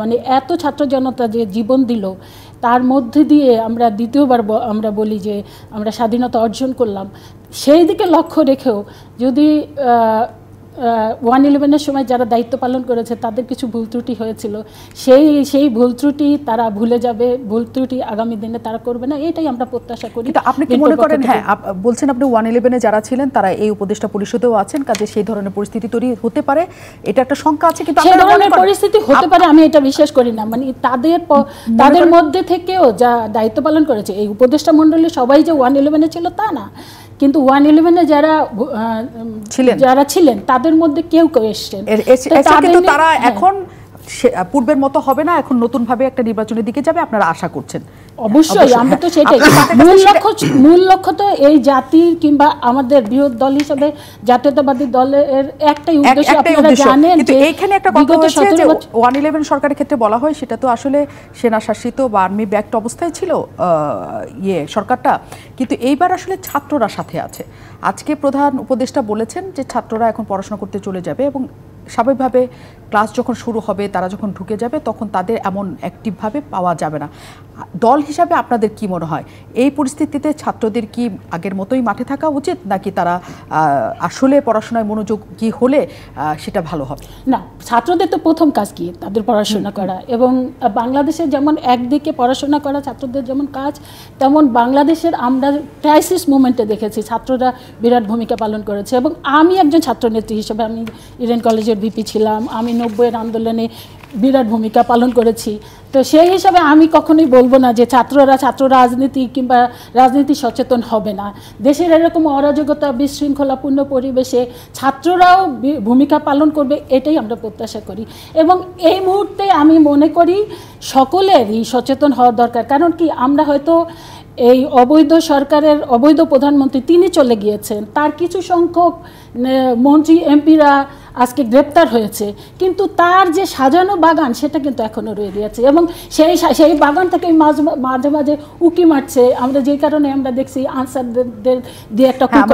মানে এত ছাত্র জনতা যে জীবন দিল তার মধ্যে দিয়ে আমরা দ্বিতীয়বার আমরা বলি যে আমরা স্বাধীনতা অর্জন করলাম সেই দিকে লক্ষ্য রেখেও যদি ওয়ান ইলেভেনের সময় যারা দায়িত্ব পালন করেছে তাদের কিছু ভুল ত্রুটি হয়েছিল সেই সেই ভুল ত্রুটি তারা ভুলে যাবে ভুল ত্রুটি আগামী দিনে তারা করবে না এটাই আমরা প্রত্যাশা করি আপনি কি মনে করেন হ্যাঁ বলছেন আপনি ওয়ান ইলেভেনে যারা ছিলেন তারা এই উপদেষ্টা পরিষদেও আছেন কাজে সেই ধরনের পরিস্থিতি তৈরি হতে পারে এটা একটা শঙ্কা আছে কিন্তু সেই ধরনের পরিস্থিতি হতে পারে আমি এটা বিশ্বাস করি না মানে তাদের তাদের মধ্যে থেকেও যা দায়িত্ব পালন করেছে এই উপদেষ্টা মণ্ডলী সবাই যে ওয়ান ইলেভেনে ছিল তা না কিন্তু ওয়ান ইলেভেনে যারা ছিলেন যারা ছিলেন তাদের মধ্যে কেউ কেউ এসছেন তারা হ্যাঁ। এখন পূর্বের মতো হবে না এখন নতুন ভাবে একটা নির্বাচনের দিকে যাবে আপনারা আশা করছেন অবশ্যই আমরা তো সেটাই মূল লক্ষ্য মূল লক্ষ্য তো এই জাতির কিংবা আমাদের বৃহৎ দল হিসেবে জাতীয়তাবাদী দলের একটাই উদ্দেশ্য আপনারা জানেন যে এইখানে একটা কথা হচ্ছে যে 111 সরকারের ক্ষেত্রে বলা হয় সেটা তো আসলে সেনা শাসিত বা আর্মি ব্যাকড অবস্থায় ছিল ইয়ে সরকারটা কিন্তু এইবার আসলে ছাত্ররা সাথে আছে আজকে প্রধান উপদেষ্টা বলেছেন যে ছাত্ররা এখন পড়াশোনা করতে চলে যাবে এবং স্বাভাবিকভাবে ক্লাস যখন শুরু হবে তারা যখন ঢুকে যাবে তখন তাদের এমন অ্যাক্টিভভাবে পাওয়া যাবে না দল হিসাবে আপনাদের কি মনে হয় এই পরিস্থিতিতে ছাত্রদের কি আগের মতোই মাঠে থাকা উচিত নাকি তারা আসলে পড়াশোনায় মনোযোগ কি হলে সেটা ভালো হবে না ছাত্রদের তো প্রথম কাজ কি তাদের পড়াশোনা করা এবং বাংলাদেশে যেমন একদিকে পড়াশোনা করা ছাত্রদের যেমন কাজ তেমন বাংলাদেশের আমরা ক্রাইসিস মুমেন্টে দেখেছি ছাত্ররা বিরাট ভূমিকা পালন করেছে এবং আমি একজন ছাত্রনেত্রী হিসেবে আমি ইডেন কলেজের ভিপি ছিলাম আমি নব্বইয়ের আন্দোলনে বিরাট ভূমিকা পালন করেছি তো সেই হিসাবে আমি কখনোই বলবো না যে ছাত্ররা ছাত্র রাজনীতি কিংবা রাজনীতি সচেতন হবে না দেশের এরকম অরাজকতা বিশৃঙ্খলাপূর্ণ পরিবেশে ছাত্ররাও ভূমিকা পালন করবে এটাই আমরা প্রত্যাশা করি এবং এই মুহূর্তে আমি মনে করি সকলেরই সচেতন হওয়া দরকার কারণ কি আমরা হয়তো এই অবৈধ সরকারের অবৈধ প্রধানমন্ত্রী তিনি চলে গিয়েছেন তার কিছু সংখ্যক মন্ত্রী এমপিরা আজকে গ্রেপ্তার হয়েছে কিন্তু তার যে সাজানো বাগান সেটা কিন্তু এখনও রয়ে গিয়েছে এবং সেই সেই বাগান থেকে মাঝে মাঝে উকি মারছে আমরা যে কারণে আমরা দেখছি আনসারদের দিয়ে একটা হ্যাঁ,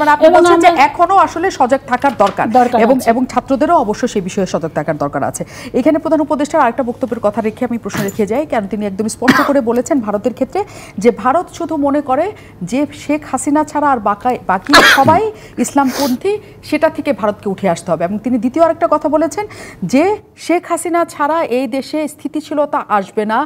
মানে এবং এখনো আসলে সজাগ থাকার দরকার এবং এবং ছাত্রদেরও অবশ্যই সেই বিষয়ে সজাগ থাকার দরকার আছে এখানে প্রধান উপদেষ্টার আরেকটা বক্তব্যের কথা রেখে আমি প্রশ্ন রেখে যাই কারণ তিনি একদম স্পষ্ট করে বলেছেন ভারতের ক্ষেত্রে যে ভারত শুধু মনে করে যে শেখ হাসিনা ছাড়া আর বাকি সবাই ইসলামপন্থী সেটা থেকে ভারতকে উঠে আসতে হবে এবং তিনি দ্বিতীয় আরেকটা কথা বলেছেন যে শেখ হাসিনা ছাড়া এই দেশে স্থিতিশীলতা আসবে না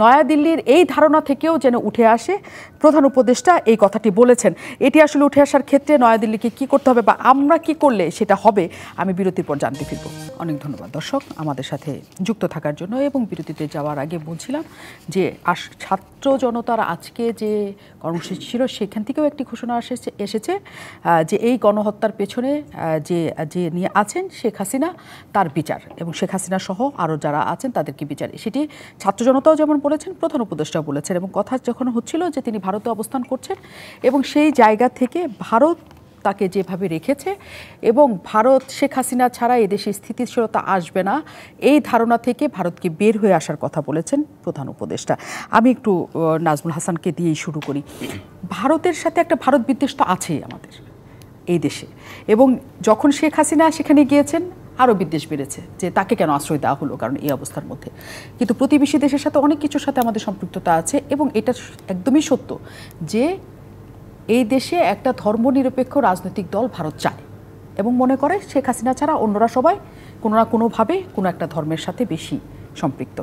নয়াদিল্লির এই ধারণা থেকেও যেন উঠে আসে প্রধান উপদেষ্টা এই কথাটি বলেছেন এটি আসলে উঠে আসার ক্ষেত্রে নয়াদিল্লিকে কি করতে হবে বা আমরা কি করলে সেটা হবে আমি বিরতির পর জানতে ফিরব অনেক ধন্যবাদ দর্শক আমাদের সাথে যুক্ত থাকার জন্য এবং বিরতিতে যাওয়ার আগে বলছিলাম যে আস ছাত্র জনতার আজকে যে কর্মসূচি ছিল সেখান থেকেও একটি ঘোষণা এসেছে এসেছে যে এই গণহত্যার পেছনে যে যে নিয়ে আছেন শেখ হাসিনা তার বিচার এবং শেখ হাসিনা সহ আরও যারা আছেন তাদেরকে বিচার সেটি ছাত্র জনতাও যেমন বলেছেন প্রধান উপদেষ্টা বলেছেন এবং কথা যখন হচ্ছিল যে তিনি ভারতে অবস্থান করছেন এবং সেই জায়গা থেকে ভারত তাকে যেভাবে রেখেছে এবং ভারত শেখ হাসিনা ছাড়া এদেশে স্থিতিশীলতা আসবে না এই ধারণা থেকে ভারতকে বের হয়ে আসার কথা বলেছেন প্রধান উপদেষ্টা আমি একটু নাজমুল হাসানকে দিয়েই শুরু করি ভারতের সাথে একটা ভারত বিদ্বেষ তো আছেই আমাদের এই দেশে এবং যখন শেখ হাসিনা সেখানে গিয়েছেন আরও বিদ্বেষ বেড়েছে যে তাকে কেন আশ্রয় দেওয়া হলো কারণ এই অবস্থার মধ্যে কিন্তু প্রতিবেশী দেশের সাথে অনেক কিছুর সাথে আমাদের সম্পৃক্ততা আছে এবং এটা একদমই সত্য যে এই দেশে একটা ধর্মনিরপেক্ষ রাজনৈতিক দল ভারত চায় এবং মনে করে শেখ হাসিনা ছাড়া অন্যরা সবাই কোনো না কোনোভাবে কোনো একটা ধর্মের সাথে বেশি সম্পৃক্ত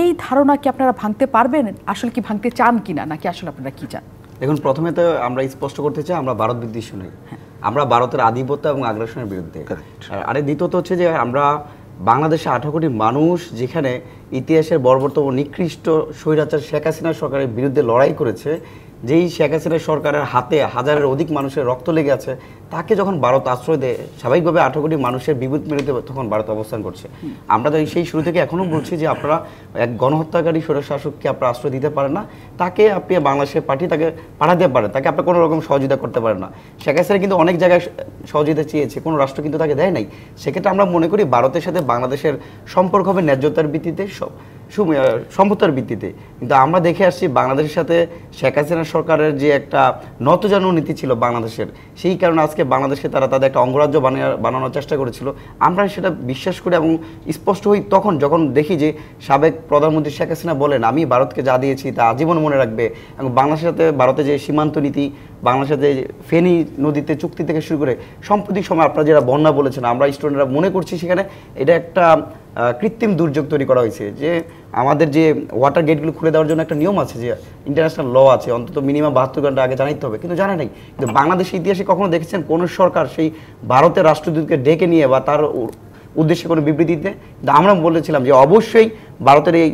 এই ধারণা কি আপনারা ভাঙতে পারবেন আসলে কি ভাঙতে চান কি না নাকি আসলে আপনারা কি চান এখন প্রথমে তো আমরা স্পষ্ট করতে চাই আমরা ভারত বিদ্বেষ নেই হ্যাঁ। আমরা ভারতের আধিপত্য এবং আগ্রাসনের বিরুদ্ধে আরে দ্বিতীয়ত হচ্ছে যে আমরা বাংলাদেশে আঠারো কোটি মানুষ যেখানে ইতিহাসের বর্বরতম নিকৃষ্ট স্বৈরাচার শেখ হাসিনা সরকারের বিরুদ্ধে লড়াই করেছে যেই শেখ হাসিনা সরকারের হাতে হাজারের অধিক মানুষের রক্ত লেগে আছে তাকে যখন ভারত আশ্রয় দেয় স্বাভাবিকভাবে আঠারো কোটি মানুষের বিভূত মেরুতে তখন ভারত অবস্থান করছে আমরা তো সেই শুরু থেকে এখনও বলছি যে আপনারা এক গণহত্যাকারী স্বৈরশাসককে আপনারা আশ্রয় দিতে পারেন না তাকে আপনি বাংলাদেশে পাঠিয়ে তাকে পাঠাতে পারেন তাকে আপনি কোনো রকম সহযোগিতা করতে পারেন না শেখ হাসিনা কিন্তু অনেক জায়গায় সহযোগিতা চেয়েছে কোনো রাষ্ট্র কিন্তু তাকে দেয় নাই সেক্ষেত্রে আমরা মনে করি ভারতের সাথে বাংলাদেশের সম্পর্ক হবে ন্যায্যতার ভিত্তিতে সব সমতার ভিত্তিতে কিন্তু আমরা দেখে আসছি বাংলাদেশের সাথে শেখ হাসিনা সরকারের যে একটা নতজানু নীতি ছিল বাংলাদেশের সেই কারণে আজকে বাংলাদেশে তারা তাদের একটা অঙ্গরাজ্য বানানোর চেষ্টা করেছিল আমরা সেটা বিশ্বাস করি এবং স্পষ্ট হই তখন যখন দেখি যে সাবেক প্রধানমন্ত্রী শেখ হাসিনা বলেন আমি ভারতকে যা দিয়েছি তা আজীবন মনে রাখবে এবং বাংলাদেশের সাথে ভারতে যে সীমান্ত নীতি বাংলাদেশের যে ফেনি নদীতে চুক্তি থেকে শুরু করে সাম্প্রতিক সময় আপনারা যারা বন্যা বলেছেন আমরা স্টুডেন্টরা মনে করছি সেখানে এটা একটা কৃত্রিম দুর্যোগ তৈরি করা হয়েছে যে আমাদের যে ওয়াটার গেটগুলো খুলে দেওয়ার জন্য একটা নিয়ম আছে যে ইন্টারন্যাশনাল ল আছে অন্তত মিনিমাম বাহাত্তর ঘন্টা আগে জানাইতে হবে কিন্তু জানা নাই কিন্তু বাংলাদেশের ইতিহাসে কখনো দেখেছেন কোন সরকার সেই ভারতের রাষ্ট্রদূতকে ডেকে নিয়ে বা তার উদ্দেশ্যে কোনো বিবৃতিতে আমরা বলেছিলাম যে অবশ্যই ভারতের এই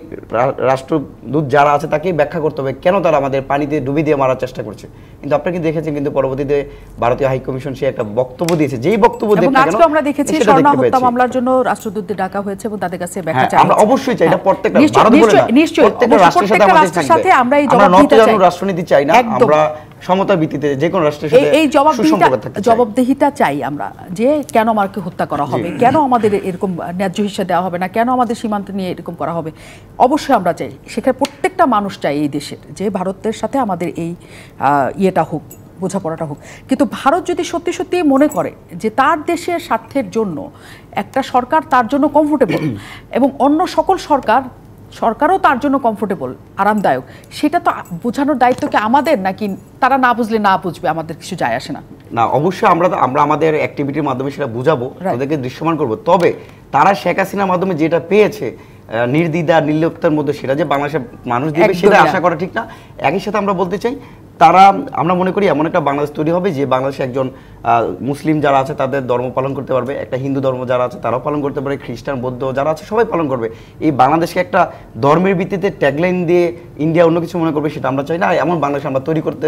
রাষ্ট্রদূত যারা আছে তাকেই ব্যাখ্যা করতে হবে কেন তারা আমাদের পানিতে ডুবি দিয়ে মারার চেষ্টা করছে কিন্তু আপনি কি দেখেছেন কিন্তু পরবর্তীতে ভারতীয় হাইকমিশন সে একটা বক্তব্য দিয়েছে যেই বক্তব্য আজকে আমরা দেখেছি স্বর্ণা হত্যা মামলার জন্য রাষ্ট্রদূতদের ডাকা হয়েছে এবং তাদের কাছে ব্যাখ্যা হ্যাঁ, চাই আমরা অবশ্যই চাই এটা প্রত্যেক ভারত বলে না প্রত্যেক রাষ্ট্রের সাথে আমরা এই জবাব দিতে চাই আমরা রাষ্ট্রনীতি চাই না আমরা সমতার ভিত্তিতে যে কোনো রাষ্ট্রের সাথে এই জবাবদিহিতা জবাবদিহিতা চাই আমরা যে কেন আমাকে হত্যা করা হবে কেন আমাদের এরকম ন্যায্য হিসাবে দেওয়া হবে না কেন আমাদের সীমান্ত নিয়ে এরকম করা করা হবে অবশ্যই আমরা চাই সেখানে প্রত্যেকটা মানুষ চাই এই দেশের যে ভারতের সাথে আমাদের এই ইয়েটা হোক বোঝাপড়াটা হোক কিন্তু ভারত যদি সত্যি সত্যি মনে করে যে তার দেশের স্বার্থের জন্য একটা সরকার তার জন্য কমফোর্টেবল [COUGHS] এবং অন্য সকল সরকার সরকারও তার জন্য কমফোর্টেবল আরামদায়ক সেটা তো বোঝানোর দায়িত্ব কি আমাদের নাকি তারা না বুঝলে না বুঝবে আমাদের কিছু যায় আসে না না অবশ্যই আমরা আমরা আমাদের অ্যাক্টিভিটির মাধ্যমে সেটা বুঝাবো তাদেরকে দৃশ্যমান করব তবে তারা শেখ হাসিনার মাধ্যমে যেটা পেয়েছে নির্দিদা নির্লিপ্তার মধ্যে সেটা যে বাংলাদেশের মানুষ দিবে সেটা আশা করা ঠিক না একই সাথে আমরা বলতে চাই তারা আমরা মনে করি এমন একটা বাংলাদেশ তৈরি হবে যে বাংলাদেশে একজন মুসলিম যারা আছে তাদের ধর্ম পালন করতে পারবে একটা হিন্দু ধর্ম যারা আছে তারাও পালন করতে পারে খ্রিস্টান বৌদ্ধ যারা আছে সবাই পালন করবে এই বাংলাদেশকে একটা ধর্মের ভিত্তিতে ট্যাগলাইন দিয়ে ইন্ডিয়া অন্য কিছু মনে করবে সেটা আমরা চাই না এমন বাংলাদেশ আমরা তৈরি করতে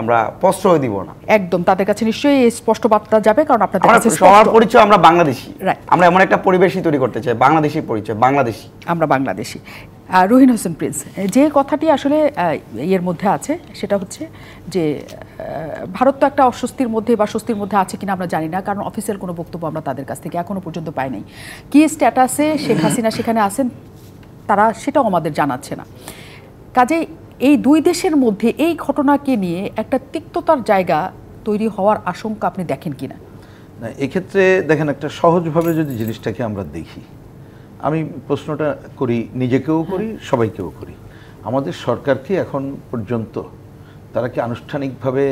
আমরা প্রশ্রয় দিব না একদম তাদের কাছে নিশ্চয়ই স্পষ্ট বার্তা যাবে কারণ আপনাদের কাছে সবার পরিচয় আমরা বাংলাদেশি আমরা এমন একটা পরিবেশই তৈরি করতে চাই বাংলাদেশি পরিচয় বাংলাদেশি আমরা বাংলাদেশি রুহিন হোসেন প্রিন্স যে কথাটি আসলে এর মধ্যে আছে সেটা হচ্ছে যে ভারত তো একটা অস্বস্তির মধ্যে বা স্বস্তির মধ্যে আছে কিনা আমরা জানি না কারণ অফিসিয়াল কোনো বক্তব্য আমরা তাদের কাছ থেকে এখনও পর্যন্ত পাই নাই কী স্ট্যাটাসে শেখ হাসিনা সেখানে আছেন তারা সেটাও আমাদের জানাচ্ছে না কাজে এই দুই দেশের মধ্যে এই ঘটনাকে নিয়ে একটা তিক্ততার জায়গা তৈরি হওয়ার আশঙ্কা আপনি দেখেন কিনা না এক্ষেত্রে দেখেন একটা সহজভাবে যদি জিনিসটাকে আমরা দেখি আমি প্রশ্নটা করি নিজেকেও করি হ্যাঁ। সবাইকেও করি আমাদের সরকার কি এখন পর্যন্ত তারা কি আনুষ্ঠানিকভাবে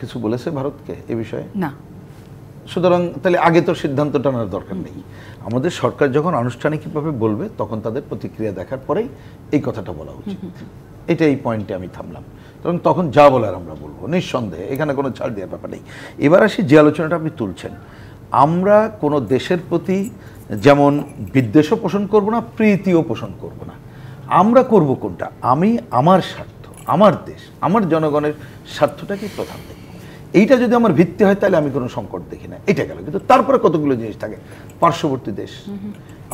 কিছু বলেছে ভারতকে এ বিষয়ে না সুতরাং তাহলে আগে তো সিদ্ধান্ত টানার দরকার নেই আমাদের সরকার যখন আনুষ্ঠানিকভাবে বলবে তখন তাদের প্রতিক্রিয়া দেখার পরেই এই কথাটা বলা উচিত এটা এই পয়েন্টে আমি থামলাম কারণ তখন যা বলার আমরা বলবো নিঃসন্দেহে এখানে কোনো ছাড় দেওয়ার ব্যাপার নেই এবার আসি যে আলোচনাটা আপনি তুলছেন আমরা কোনো দেশের প্রতি যেমন বিদ্বেষও পোষণ করবো না প্রীতিও পোষণ করবো না আমরা করব কোনটা আমি আমার স্বার্থ আমার দেশ আমার জনগণের স্বার্থটাকেই প্রধান দেখি এইটা যদি আমার ভিত্তি হয় তাহলে আমি কোনো সংকট দেখি না এটা গেল কিন্তু তারপরে কতগুলো জিনিস থাকে পার্শ্ববর্তী দেশ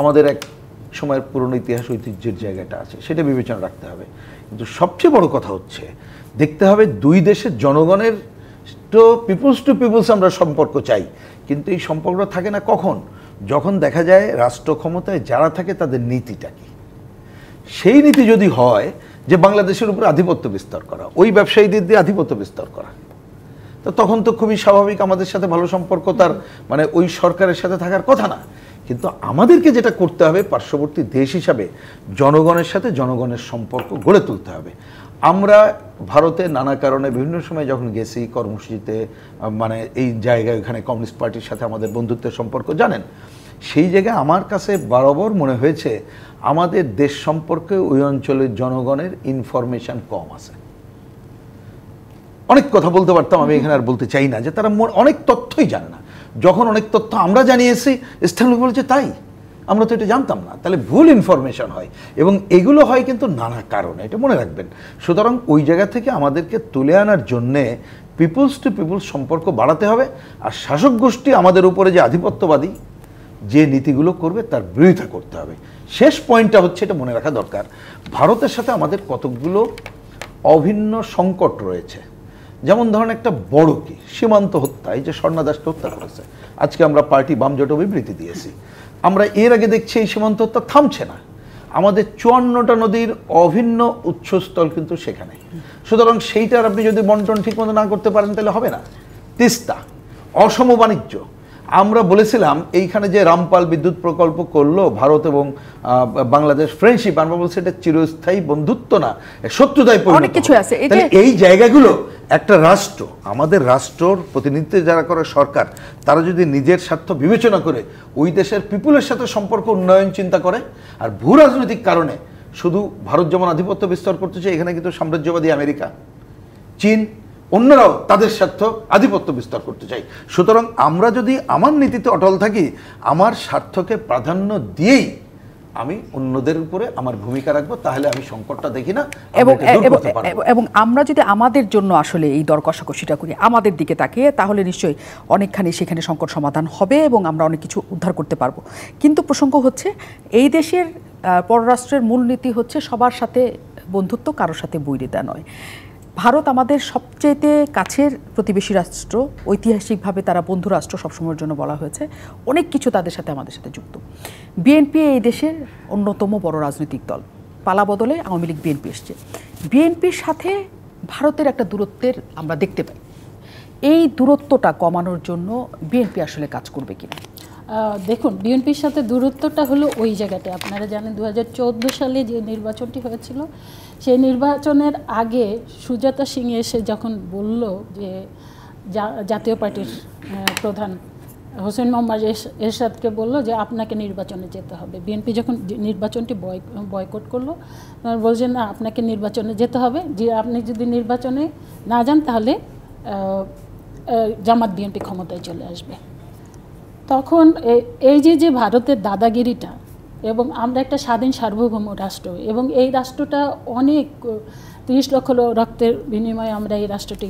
আমাদের এক সময়ের পুরনো ইতিহাস ঐতিহ্যের জায়গাটা আছে সেটা বিবেচনা রাখতে হবে কিন্তু সবচেয়ে বড় কথা হচ্ছে দেখতে হবে দুই দেশের জনগণের তো পিপুলস টু পিপুলস আমরা সম্পর্ক চাই কিন্তু এই সম্পর্কটা থাকে না কখন যখন দেখা যায় রাষ্ট্র ক্ষমতায় যারা থাকে তাদের নীতিটা কি সেই নীতি যদি হয় যে বাংলাদেশের উপর আধিপত্য বিস্তার করা ওই ব্যবসায়ীদের দিয়ে আধিপত্য বিস্তার করা তো তখন তো খুবই স্বাভাবিক আমাদের সাথে ভালো সম্পর্ক তার মানে ওই সরকারের সাথে থাকার কথা না কিন্তু আমাদেরকে যেটা করতে হবে পার্শ্ববর্তী দেশ হিসাবে জনগণের সাথে জনগণের সম্পর্ক গড়ে তুলতে হবে আমরা ভারতে নানা কারণে বিভিন্ন সময় যখন গেছি কর্মসূচিতে মানে এই জায়গায় ওখানে কমিউনিস্ট পার্টির সাথে আমাদের বন্ধুত্বের সম্পর্ক জানেন সেই জায়গায় আমার কাছে বরাবর মনে হয়েছে আমাদের দেশ সম্পর্কে ওই অঞ্চলের জনগণের ইনফরমেশান কম আছে অনেক কথা বলতে পারতাম আমি এখানে আর বলতে চাই না যে তারা অনেক তথ্যই জানে না যখন অনেক তথ্য আমরা জানিয়েছি স্থানীয় বলছে তাই আমরা তো এটা জানতাম না তাহলে ভুল ইনফরমেশন হয় এবং এগুলো হয় কিন্তু নানা কারণে এটা মনে রাখবেন সুতরাং ওই জায়গা থেকে আমাদেরকে তুলে আনার জন্যে পিপুলস টু পিপুলস সম্পর্ক বাড়াতে হবে আর শাসক গোষ্ঠী আমাদের উপরে যে আধিপত্যবাদী যে নীতিগুলো করবে তার বিরোধিতা করতে হবে শেষ পয়েন্টটা হচ্ছে এটা মনে রাখা দরকার ভারতের সাথে আমাদের কতকগুলো অভিন্ন সংকট রয়েছে যেমন ধরেন একটা বড় কি সীমান্ত হত্যা এই যে স্বর্ণাদাসকে হত্যা করেছে আজকে আমরা পার্টি বামজোট বিবৃতি দিয়েছি আমরা এর আগে দেখছি এই সীমান্ত হত্যা থামছে না আমাদের চুয়ান্নটা নদীর অভিন্ন উৎসস্থল কিন্তু সেখানে সুতরাং সেইটার আপনি যদি বন্টন ঠিক মতো না করতে পারেন তাহলে হবে না তিস্তা অসম বাণিজ্য আমরা বলেছিলাম এইখানে যে রামপাল বিদ্যুৎ প্রকল্প করলো ভারত এবং বাংলাদেশ ফ্রেন্ডশিপ আমরা বলছি এটা চিরস্থায়ী বন্ধুত্ব না শত্রুতায় অনেক কিছু আছে এই জায়গাগুলো একটা রাষ্ট্র আমাদের রাষ্ট্রর প্রতিনিধিত্ব যারা করে সরকার তারা যদি নিজের স্বার্থ বিবেচনা করে ওই দেশের পিপুলের সাথে সম্পর্ক উন্নয়ন চিন্তা করে আর ভূ রাজনৈতিক কারণে শুধু ভারত যেমন আধিপত্য বিস্তার করতেছে এখানে কিন্তু সাম্রাজ্যবাদী আমেরিকা চীন অন্যরাও তাদের স্বার্থ আধিপত্য বিস্তার করতে চাই সুতরাং আমরা যদি আমার নীতিতে অটল থাকি আমার স্বার্থকে প্রাধান্য দিয়েই আমি অন্যদের উপরে আমার ভূমিকা রাখবো তাহলে আমি সংকটটা দেখি না এবং এবং আমরা যদি আমাদের জন্য আসলে এই দর কষাকষিটা করি আমাদের দিকে তাকিয়ে তাহলে নিশ্চয়ই অনেকখানি সেখানে সংকট সমাধান হবে এবং আমরা অনেক কিছু উদ্ধার করতে পারবো কিন্তু প্রসঙ্গ হচ্ছে এই দেশের পররাষ্ট্রের মূল নীতি হচ্ছে সবার সাথে বন্ধুত্ব কারোর সাথে বৈরিতা নয় ভারত আমাদের সবচেয়েতে কাছের প্রতিবেশী রাষ্ট্র ঐতিহাসিকভাবে তারা বন্ধু রাষ্ট্র সবসময়ের জন্য বলা হয়েছে অনেক কিছু তাদের সাথে আমাদের সাথে যুক্ত বিএনপি এই দেশের অন্যতম বড় রাজনৈতিক দল পালা বদলে আওয়ামী লীগ বিএনপি এসছে বিএনপির সাথে ভারতের একটা দূরত্বের আমরা দেখতে পাই এই দূরত্বটা কমানোর জন্য বিএনপি আসলে কাজ করবে কিনা দেখুন বিএনপির সাথে দূরত্বটা হলো ওই জায়গাতে আপনারা জানেন দু সালে যে নির্বাচনটি হয়েছিল সেই নির্বাচনের আগে সুজাতা সিং এসে যখন বলল যে জাতীয় পার্টির প্রধান হোসেন মোহাম্মদ এরশাদকে বলল যে আপনাকে নির্বাচনে যেতে হবে বিএনপি যখন নির্বাচনটি বয় বয়কট করলো বলছে না আপনাকে নির্বাচনে যেতে হবে যে আপনি যদি নির্বাচনে না যান তাহলে জামাত বিএনপি ক্ষমতায় চলে আসবে তখন এই যে যে ভারতের দাদাগিরিটা এবং আমরা একটা স্বাধীন সার্বভৌম রাষ্ট্র এবং এই রাষ্ট্রটা অনেক তিরিশ লক্ষ রক্তের বিনিময়ে আমরা এই রাষ্ট্রটি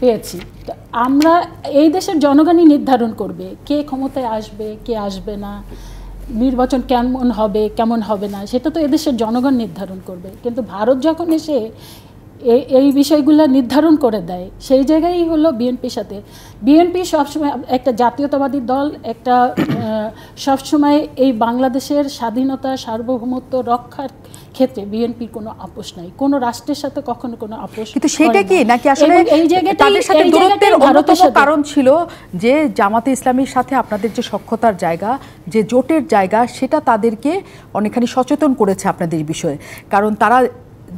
পেয়েছি তো আমরা এই দেশের জনগণই নির্ধারণ করবে কে ক্ষমতায় আসবে কে আসবে না নির্বাচন কেমন হবে কেমন হবে না সেটা তো এদেশের জনগণ নির্ধারণ করবে কিন্তু ভারত যখন এসে এই এই বিষয়গুলো নির্ধারণ করে দেয় সেই জায়গায়ই হলো বিএনপির সাথে বিএনপি সবসময় একটা জাতীয়তাবাদী দল একটা সবসময় এই বাংলাদেশের স্বাধীনতা সার্বভৌমত্ব রক্ষার ক্ষেত্রে বিএনপির কোনো আপোষ নাই কোন রাষ্ট্রের সাথে কখনো কোনো আপোষ কিন্তু সেটা কি নাকি আসলে এই জায়গাটাই কারণ ছিল যে জামাতে ইসলামীর সাথে আপনাদের যে সক্ষতার জায়গা যে জোটের জায়গা সেটা তাদেরকে অনেকখানি সচেতন করেছে আপনাদের বিষয়ে কারণ তারা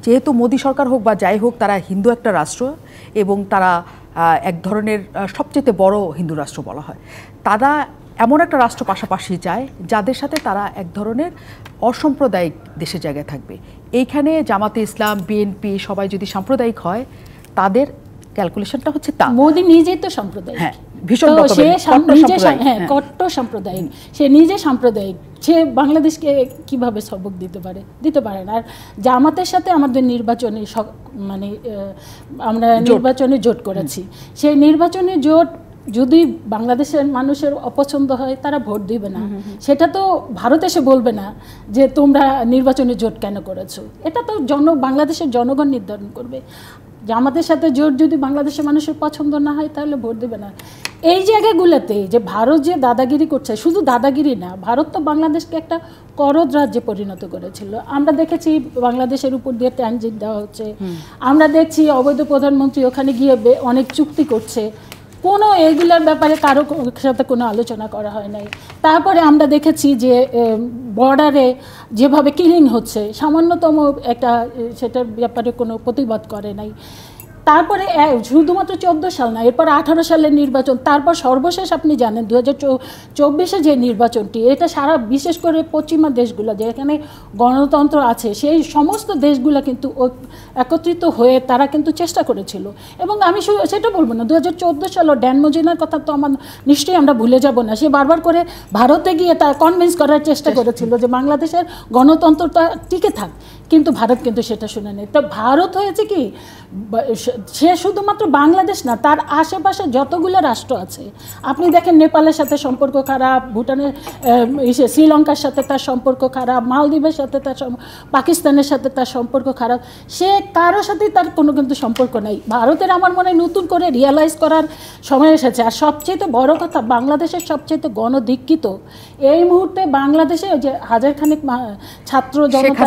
যেহেতু মোদী সরকার হোক বা যাই হোক তারা হিন্দু একটা রাষ্ট্র এবং তারা এক ধরনের সবচেয়ে বড় হিন্দু রাষ্ট্র বলা হয় তারা এমন একটা রাষ্ট্র পাশাপাশি যায় যাদের সাথে তারা এক ধরনের অসাম্প্রদায়িক দেশের জায়গায় থাকবে এইখানে জামাতে ইসলাম বিএনপি সবাই যদি সাম্প্রদায়িক হয় তাদের ক্যালকুলেশনটা হচ্ছে তা মোদী নিজেই তো সাম্প্রদায়িক হ্যাঁ ভীষণ সে নিজে হ্যাঁ, হ্যাঁ। কট্টর সাম্প্রদায়িক সে নিজে সাম্প্রদায়িক সে বাংলাদেশকে কিভাবে সবক দিতে পারে দিতে পারে না আর জামাতের সাথে আমাদের নির্বাচনে মানে আমরা নির্বাচনে জোট করেছি সেই নির্বাচনে জোট যদি বাংলাদেশের মানুষের অপছন্দ হয় তারা ভোট দিবে না সেটা তো ভারত এসে বলবে না যে তোমরা নির্বাচনে জোট কেন করেছো এটা তো জন বাংলাদেশের জনগণ নির্ধারণ করবে যে আমাদের সাথে জোট যদি বাংলাদেশের মানুষের পছন্দ না হয় তাহলে ভোট দেবে না এই জায়গাগুলোতে যে ভারত যে দাদাগিরি করছে শুধু দাদাগিরি না ভারত তো বাংলাদেশকে একটা করদ রাজ্যে পরিণত করেছিল আমরা দেখেছি বাংলাদেশের উপর দিয়ে ট্যানজিট দেওয়া হচ্ছে আমরা দেখছি অবৈধ প্রধানমন্ত্রী ওখানে গিয়ে অনেক চুক্তি করছে কোনো এইগুলোর ব্যাপারে কারো সাথে কোনো আলোচনা করা হয় নাই তারপরে আমরা দেখেছি যে বর্ডারে যেভাবে কিলিং হচ্ছে সামান্যতম একটা সেটার ব্যাপারে কোনো প্রতিবাদ করে নাই তারপরে শুধুমাত্র চোদ্দ সাল না এরপর আঠারো সালের নির্বাচন তারপর সর্বশেষ আপনি জানেন দু হাজার চব্বিশে যে নির্বাচনটি এটা সারা বিশেষ করে পশ্চিমা দেশগুলো যেখানে গণতন্ত্র আছে সেই সমস্ত দেশগুলো কিন্তু একত্রিত হয়ে তারা কিন্তু চেষ্টা করেছিল এবং আমি সেটা বলবো না দু হাজার চোদ্দো সালও ড্যানমোজিনার কথা তো আমার নিশ্চয়ই আমরা ভুলে যাব না সে বারবার করে ভারতে গিয়ে তার কনভিন্স করার চেষ্টা করেছিল যে বাংলাদেশের গণতন্ত্রটা টিকে থাক কিন্তু ভারত কিন্তু সেটা শুনে নেই তো ভারত হয়েছে কি সে শুধুমাত্র বাংলাদেশ না তার আশেপাশে যতগুলো রাষ্ট্র আছে আপনি দেখেন নেপালের সাথে সম্পর্ক খারাপ ভুটানের শ্রীলঙ্কার সাথে তার সম্পর্ক খারাপ মালদ্বীপের সাথে তার পাকিস্তানের সাথে তার সম্পর্ক খারাপ সে কারোর সাথেই তার কোনো কিন্তু সম্পর্ক নেই ভারতের আমার মনে হয় নতুন করে রিয়ালাইজ করার সময় এসেছে আর সবচেয়ে বড় কথা বাংলাদেশের সবচেয়ে গণধিক্ষিত এই মুহূর্তে বাংলাদেশে যে হাজারখানিক ছাত্র জনতা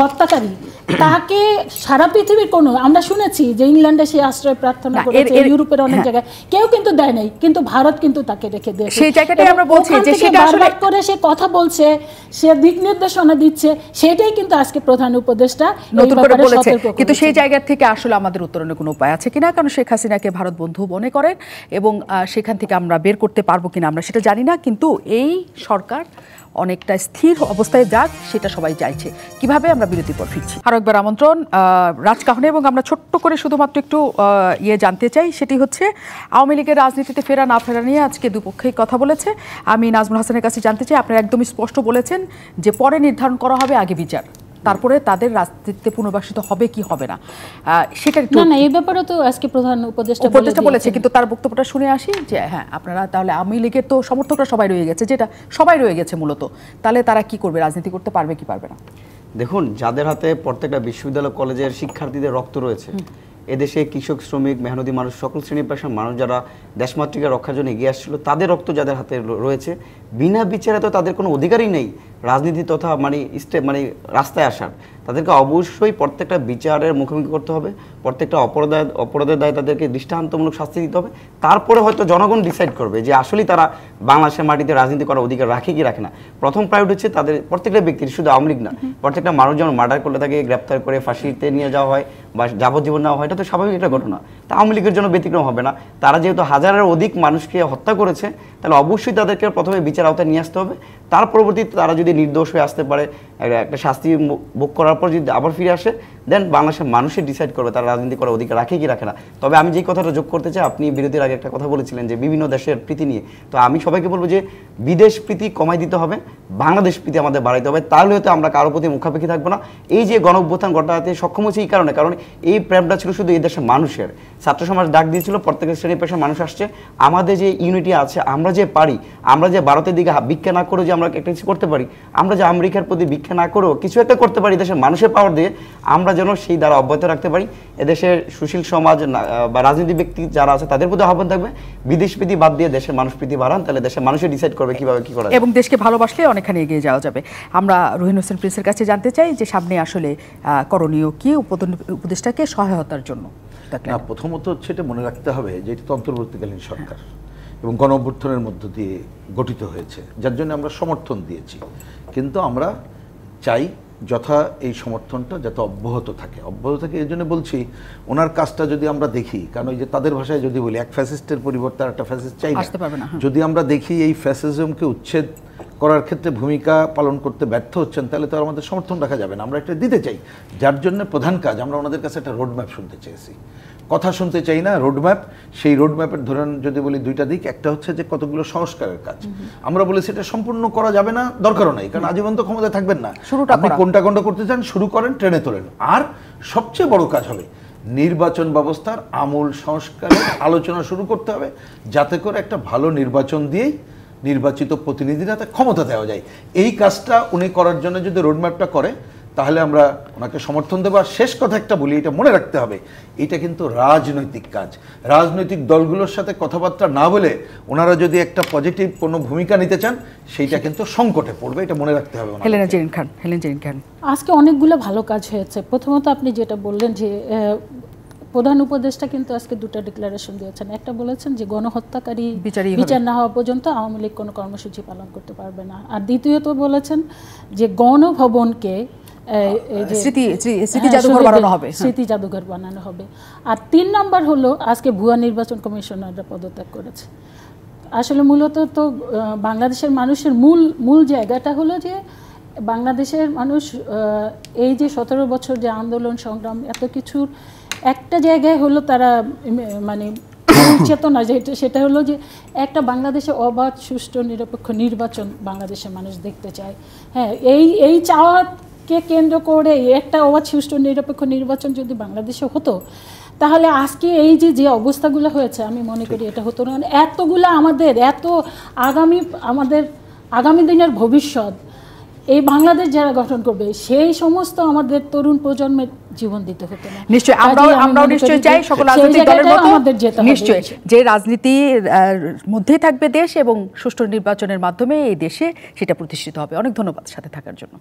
হত্যাকারী তাকে সারা পৃথিবীর আমরা শুনেছি যে ইংল্যান্ডে সে আশ্রয় প্রার্থনা করেছে ইউরোপের অনেক হ্যাঁ। জায়গায় কেউ কিন্তু দেয় নাই কিন্তু ভারত কিন্তু তাকে রেখে দিয়েছে সেই জায়গাটাই আমরা বলছি যে সেটা আসলে করে সে কথা বলছে সে দিক নির্দেশনা দিচ্ছে সেটাই কিন্তু আজকে প্রধান নতুন করে বলেছে কিন্তু সেই জায়গা থেকে আসলে আমাদের উত্তরণের কোনো উপায় আছে কিনা কারণ শেখ হাসিনাকে ভারত বন্ধু মনে করেন এবং সেখান থেকে আমরা বের করতে পারবো কিনা আমরা সেটা জানি না কিন্তু এই সরকার অনেকটা স্থির অবস্থায় যাক সেটা সবাই চাইছে কিভাবে এইভাবে আমরা বিরতির পর ফিরছি আরো একবার আমন্ত্রণ রাজকাহনে এবং আমরা ছোট্ট করে শুধুমাত্র একটু ইয়ে জানতে চাই সেটি হচ্ছে আওয়ামী লীগের রাজনীতিতে ফেরা না ফেরা নিয়ে আজকে দুপক্ষেই কথা বলেছে আমি নাজমুল হাসানের কাছে জানতে চাই আপনারা একদমই স্পষ্ট বলেছেন যে পরে নির্ধারণ করা হবে আগে বিচার তারপরে তাদের রাজনীতিতে পুনর্বাসিত হবে কি হবে না সেটা না না এই ব্যাপারে তো আজকে প্রধান উপদেষ্টা উপদেষ্টা বলেছে কিন্তু তার বক্তব্যটা শুনে আসি যে হ্যাঁ আপনারা তাহলে আওয়ামী লীগের তো সমর্থকরা সবাই রয়ে গেছে যেটা সবাই রয়ে গেছে মূলত তাহলে তারা কি করবে রাজনীতি করতে পারবে কি পারবে না দেখুন যাদের হাতে প্রত্যেকটা বিশ্ববিদ্যালয় কলেজের শিক্ষার্থীদের রক্ত রয়েছে এদেশে কৃষক শ্রমিক মেহনতি মানুষ সকল শ্রেণী পেশার মানুষ যারা দেশমাতৃকা রক্ষার জন্য এগিয়ে আসছিল তাদের রক্ত যাদের হাতে রয়েছে বিনা বিচারে তো তাদের কোনো অধিকারই নেই রাজনীতি তথা মানে স্টেপ মানে রাস্তায় আসার তাদেরকে অবশ্যই প্রত্যেকটা বিচারের মুখোমুখি করতে হবে প্রত্যেকটা অপরাধ অপরাধের দায় তাদেরকে দৃষ্টান্তমূলক শাস্তি দিতে হবে তারপরে হয়তো জনগণ ডিসাইড করবে যে আসলেই তারা বাংলাদেশের মাটিতে রাজনীতি করার অধিকার রাখে কি রাখে না প্রথম প্রায়োরিটি হচ্ছে তাদের প্রত্যেকটা ব্যক্তির শুধু আওয়ামী লীগ না প্রত্যেকটা মানুষ যেমন মার্ডার করলে তাকে গ্রেপ্তার করে ফাঁসিতে নিয়ে যাওয়া হয় বা যাবজ্জীবন নেওয়া হয় এটা তো স্বাভাবিক একটা ঘটনা আওয়ামী লীগের জন্য ব্যতিক্রম হবে না তারা যেহেতু হাজারের অধিক মানুষকে হত্যা করেছে তাহলে অবশ্যই তাদেরকে প্রথমে বিচার আওতায় নিয়ে আসতে হবে তার পরবর্তীতে তারা যদি নির্দোষ হয়ে আসতে পারে একটা শাস্তি ভোগ করার পর যদি আবার ফিরে আসে দেন বাংলাদেশের মানুষই ডিসাইড করবে তারা রাজনীতি করার অধিকার রাখে কি রাখে না তবে আমি যে কথাটা যোগ করতে চাই আপনি বিরোধীর আগে একটা কথা বলেছিলেন যে বিভিন্ন দেশের প্রীতি নিয়ে তো আমি সবাইকে বলবো যে বিদেশ প্রীতি কমাই দিতে হবে বাংলাদেশ প্রীতি আমাদের বাড়াইতে হবে তাহলে হয়তো আমরা কারোর প্রতি মুখাপেক্ষি থাকবো না এই যে গণঅভ্যুত্থান ঘটাতে সক্ষম হচ্ছে এই কারণে কারণ এই প্রেমটা ছিল শুধু এই দেশের মানুষের ছাত্র সমাজ ডাক দিয়েছিল প্রত্যেকের শ্রেণী পেশার মানুষ আসছে আমাদের যে ইউনিটি আছে আমরা যে পারি আমরা যে ভারতের দিকে ভিক্ষা না করে যে আমরা একটা কিছু করতে পারি আমরা যে আমেরিকার প্রতি ভিক্ষা না করেও কিছু একটা করতে পারি দেশের মানুষের পাওয়ার দিয়ে আমরা যেন সেই দ্বারা অব্যাহত রাখতে পারি এদেশের সুশীল সমাজ বা রাজনীতি ব্যক্তি যারা আছে তাদের প্রতি আহ্বান থাকবে বিদেশ প্রীতি বাদ দিয়ে দেশের মানুষ প্রীতি বাড়ান তাহলে দেশের মানুষের ডিসাইড করবে কিভাবে কি করা এবং দেশকে ভালোবাসলে অনেকখানি এগিয়ে যাওয়া যাবে আমরা রোহিন হোসেন প্রিন্সের কাছে জানতে চাই যে সামনে আসলে করণীয় কি উপদেষ্টাকে সহায়তার জন্য থাকলেন প্রথমত হচ্ছে এটা মনে রাখতে হবে যে এটা তন্ত্রবর্তীকালীন সরকার এবং গণ মধ্য দিয়ে গঠিত হয়েছে যার জন্য আমরা সমর্থন দিয়েছি কিন্তু আমরা চাই যথা এই সমর্থনটা যাতে অব্যাহত থাকে অব্যাহত থাকে এই জন্য বলছি ওনার কাজটা যদি আমরা দেখি কারণ ওই যে তাদের ভাষায় যদি বলি এক ফ্যাসিস্টের পরিবর্তে আর একটা ফ্যাসিস্ট চাই হ্যাঁ। যদি আমরা দেখি এই ফ্যাসিজমকে উচ্ছেদ করার ক্ষেত্রে ভূমিকা পালন করতে ব্যর্থ হচ্ছেন তাহলে তো আমাদের সমর্থন রাখা যাবে না আমরা এটা দিতে চাই যার জন্য প্রধান কাজ আমরা ওনাদের কাছে একটা রোডম্যাপ শুনতে চেয়েছি কথা শুনতে চাই না রোডম্যাপ সেই রোডম্যাপের ধরেন যদি বলি দুইটা দিক একটা হচ্ছে যে কতগুলো সংস্কারের কাজ আমরা বলেছি এটা সম্পূর্ণ করা যাবে না দরকারও নাই কারণ আজীবন তো ক্ষমতায় থাকবেন না আপনি কোনটা কোনটা করতে চান শুরু করেন ট্রেনে তোলেন আর সবচেয়ে বড় কাজ হবে নির্বাচন ব্যবস্থার আমূল সংস্কারের আলোচনা শুরু করতে হবে যাতে করে একটা ভালো নির্বাচন দিয়েই নির্বাচিত প্রতিনিধিরা তার ক্ষমতা দেওয়া যায় এই কাজটা উনি করার জন্য যদি রোডম্যাপটা করে তাহলে আমরা ওনাকে সমর্থন দেবো আর শেষ কথা একটা বলি এটা মনে রাখতে হবে এটা কিন্তু রাজনৈতিক কাজ রাজনৈতিক দলগুলোর সাথে কথাবার্তা না বলে ওনারা যদি একটা পজিটিভ কোনো ভূমিকা নিতে চান সেইটা কিন্তু সংকটে পড়বে এটা মনে রাখতে হবে হেলেনা জেরিন খান হেলেন জেরিন খান আজকে অনেকগুলো ভালো কাজ হয়েছে প্রথমত আপনি যেটা বললেন যে প্রধান উপদেষ্টা কিন্তু আজকে দুটো ডিক্লারেশন দিয়েছেন একটা বলেছেন যে গণহত্যাকারী বিচার না হওয়া পর্যন্ত আওয়ামী লীগ কোনো কর্মসূচি পালন করতে পারবে না আর দ্বিতীয়ত বলেছেন যে গণভবনকে হ্যাঁ। স্মৃতি জাদুঘর বানানো হবে আর তিন নম্বর হলো আজকে ভুয়া নির্বাচন কমিশনাররা পদত্যাগ করেছে আসলে মূলত তো বাংলাদেশের মানুষের মূল মূল জায়গাটা হলো যে বাংলাদেশের মানুষ এই যে সতেরো বছর যে আন্দোলন সংগ্রাম এত কিছুর একটা জায়গায় হলো তারা মানে চেতনা যেটা সেটা হলো যে একটা বাংলাদেশে অবাধ সুষ্ঠু নিরপেক্ষ নির্বাচন বাংলাদেশের মানুষ দেখতে চায় হ্যাঁ এই এই চাওয়াকে কেন্দ্র করে একটা অবাধ সুষ্ঠু নিরপেক্ষ নির্বাচন যদি বাংলাদেশে হতো তাহলে আজকে এই যে যে অবস্থাগুলো হয়েছে আমি মনে করি এটা হতো না মানে এতগুলো আমাদের এত আগামী আমাদের আগামী দিনের ভবিষ্যৎ এই বাংলাদেশ যারা গঠন করবে সেই সমস্ত আমাদের তরুণ প্রজন্মের জীবন দিতে হতো নিশ্চয়ই আমরাও আমরাও নিশ্চয়ই চাই সকল রাজনৈতিক দলের মতো আমাদের নিশ্চয়ই যে রাজনীতির মধ্যেই থাকবে দেশ এবং সুষ্ঠু নির্বাচনের মাধ্যমে এই দেশে সেটা প্রতিষ্ঠিত হবে অনেক ধন্যবাদ সাথে থাকার জন্য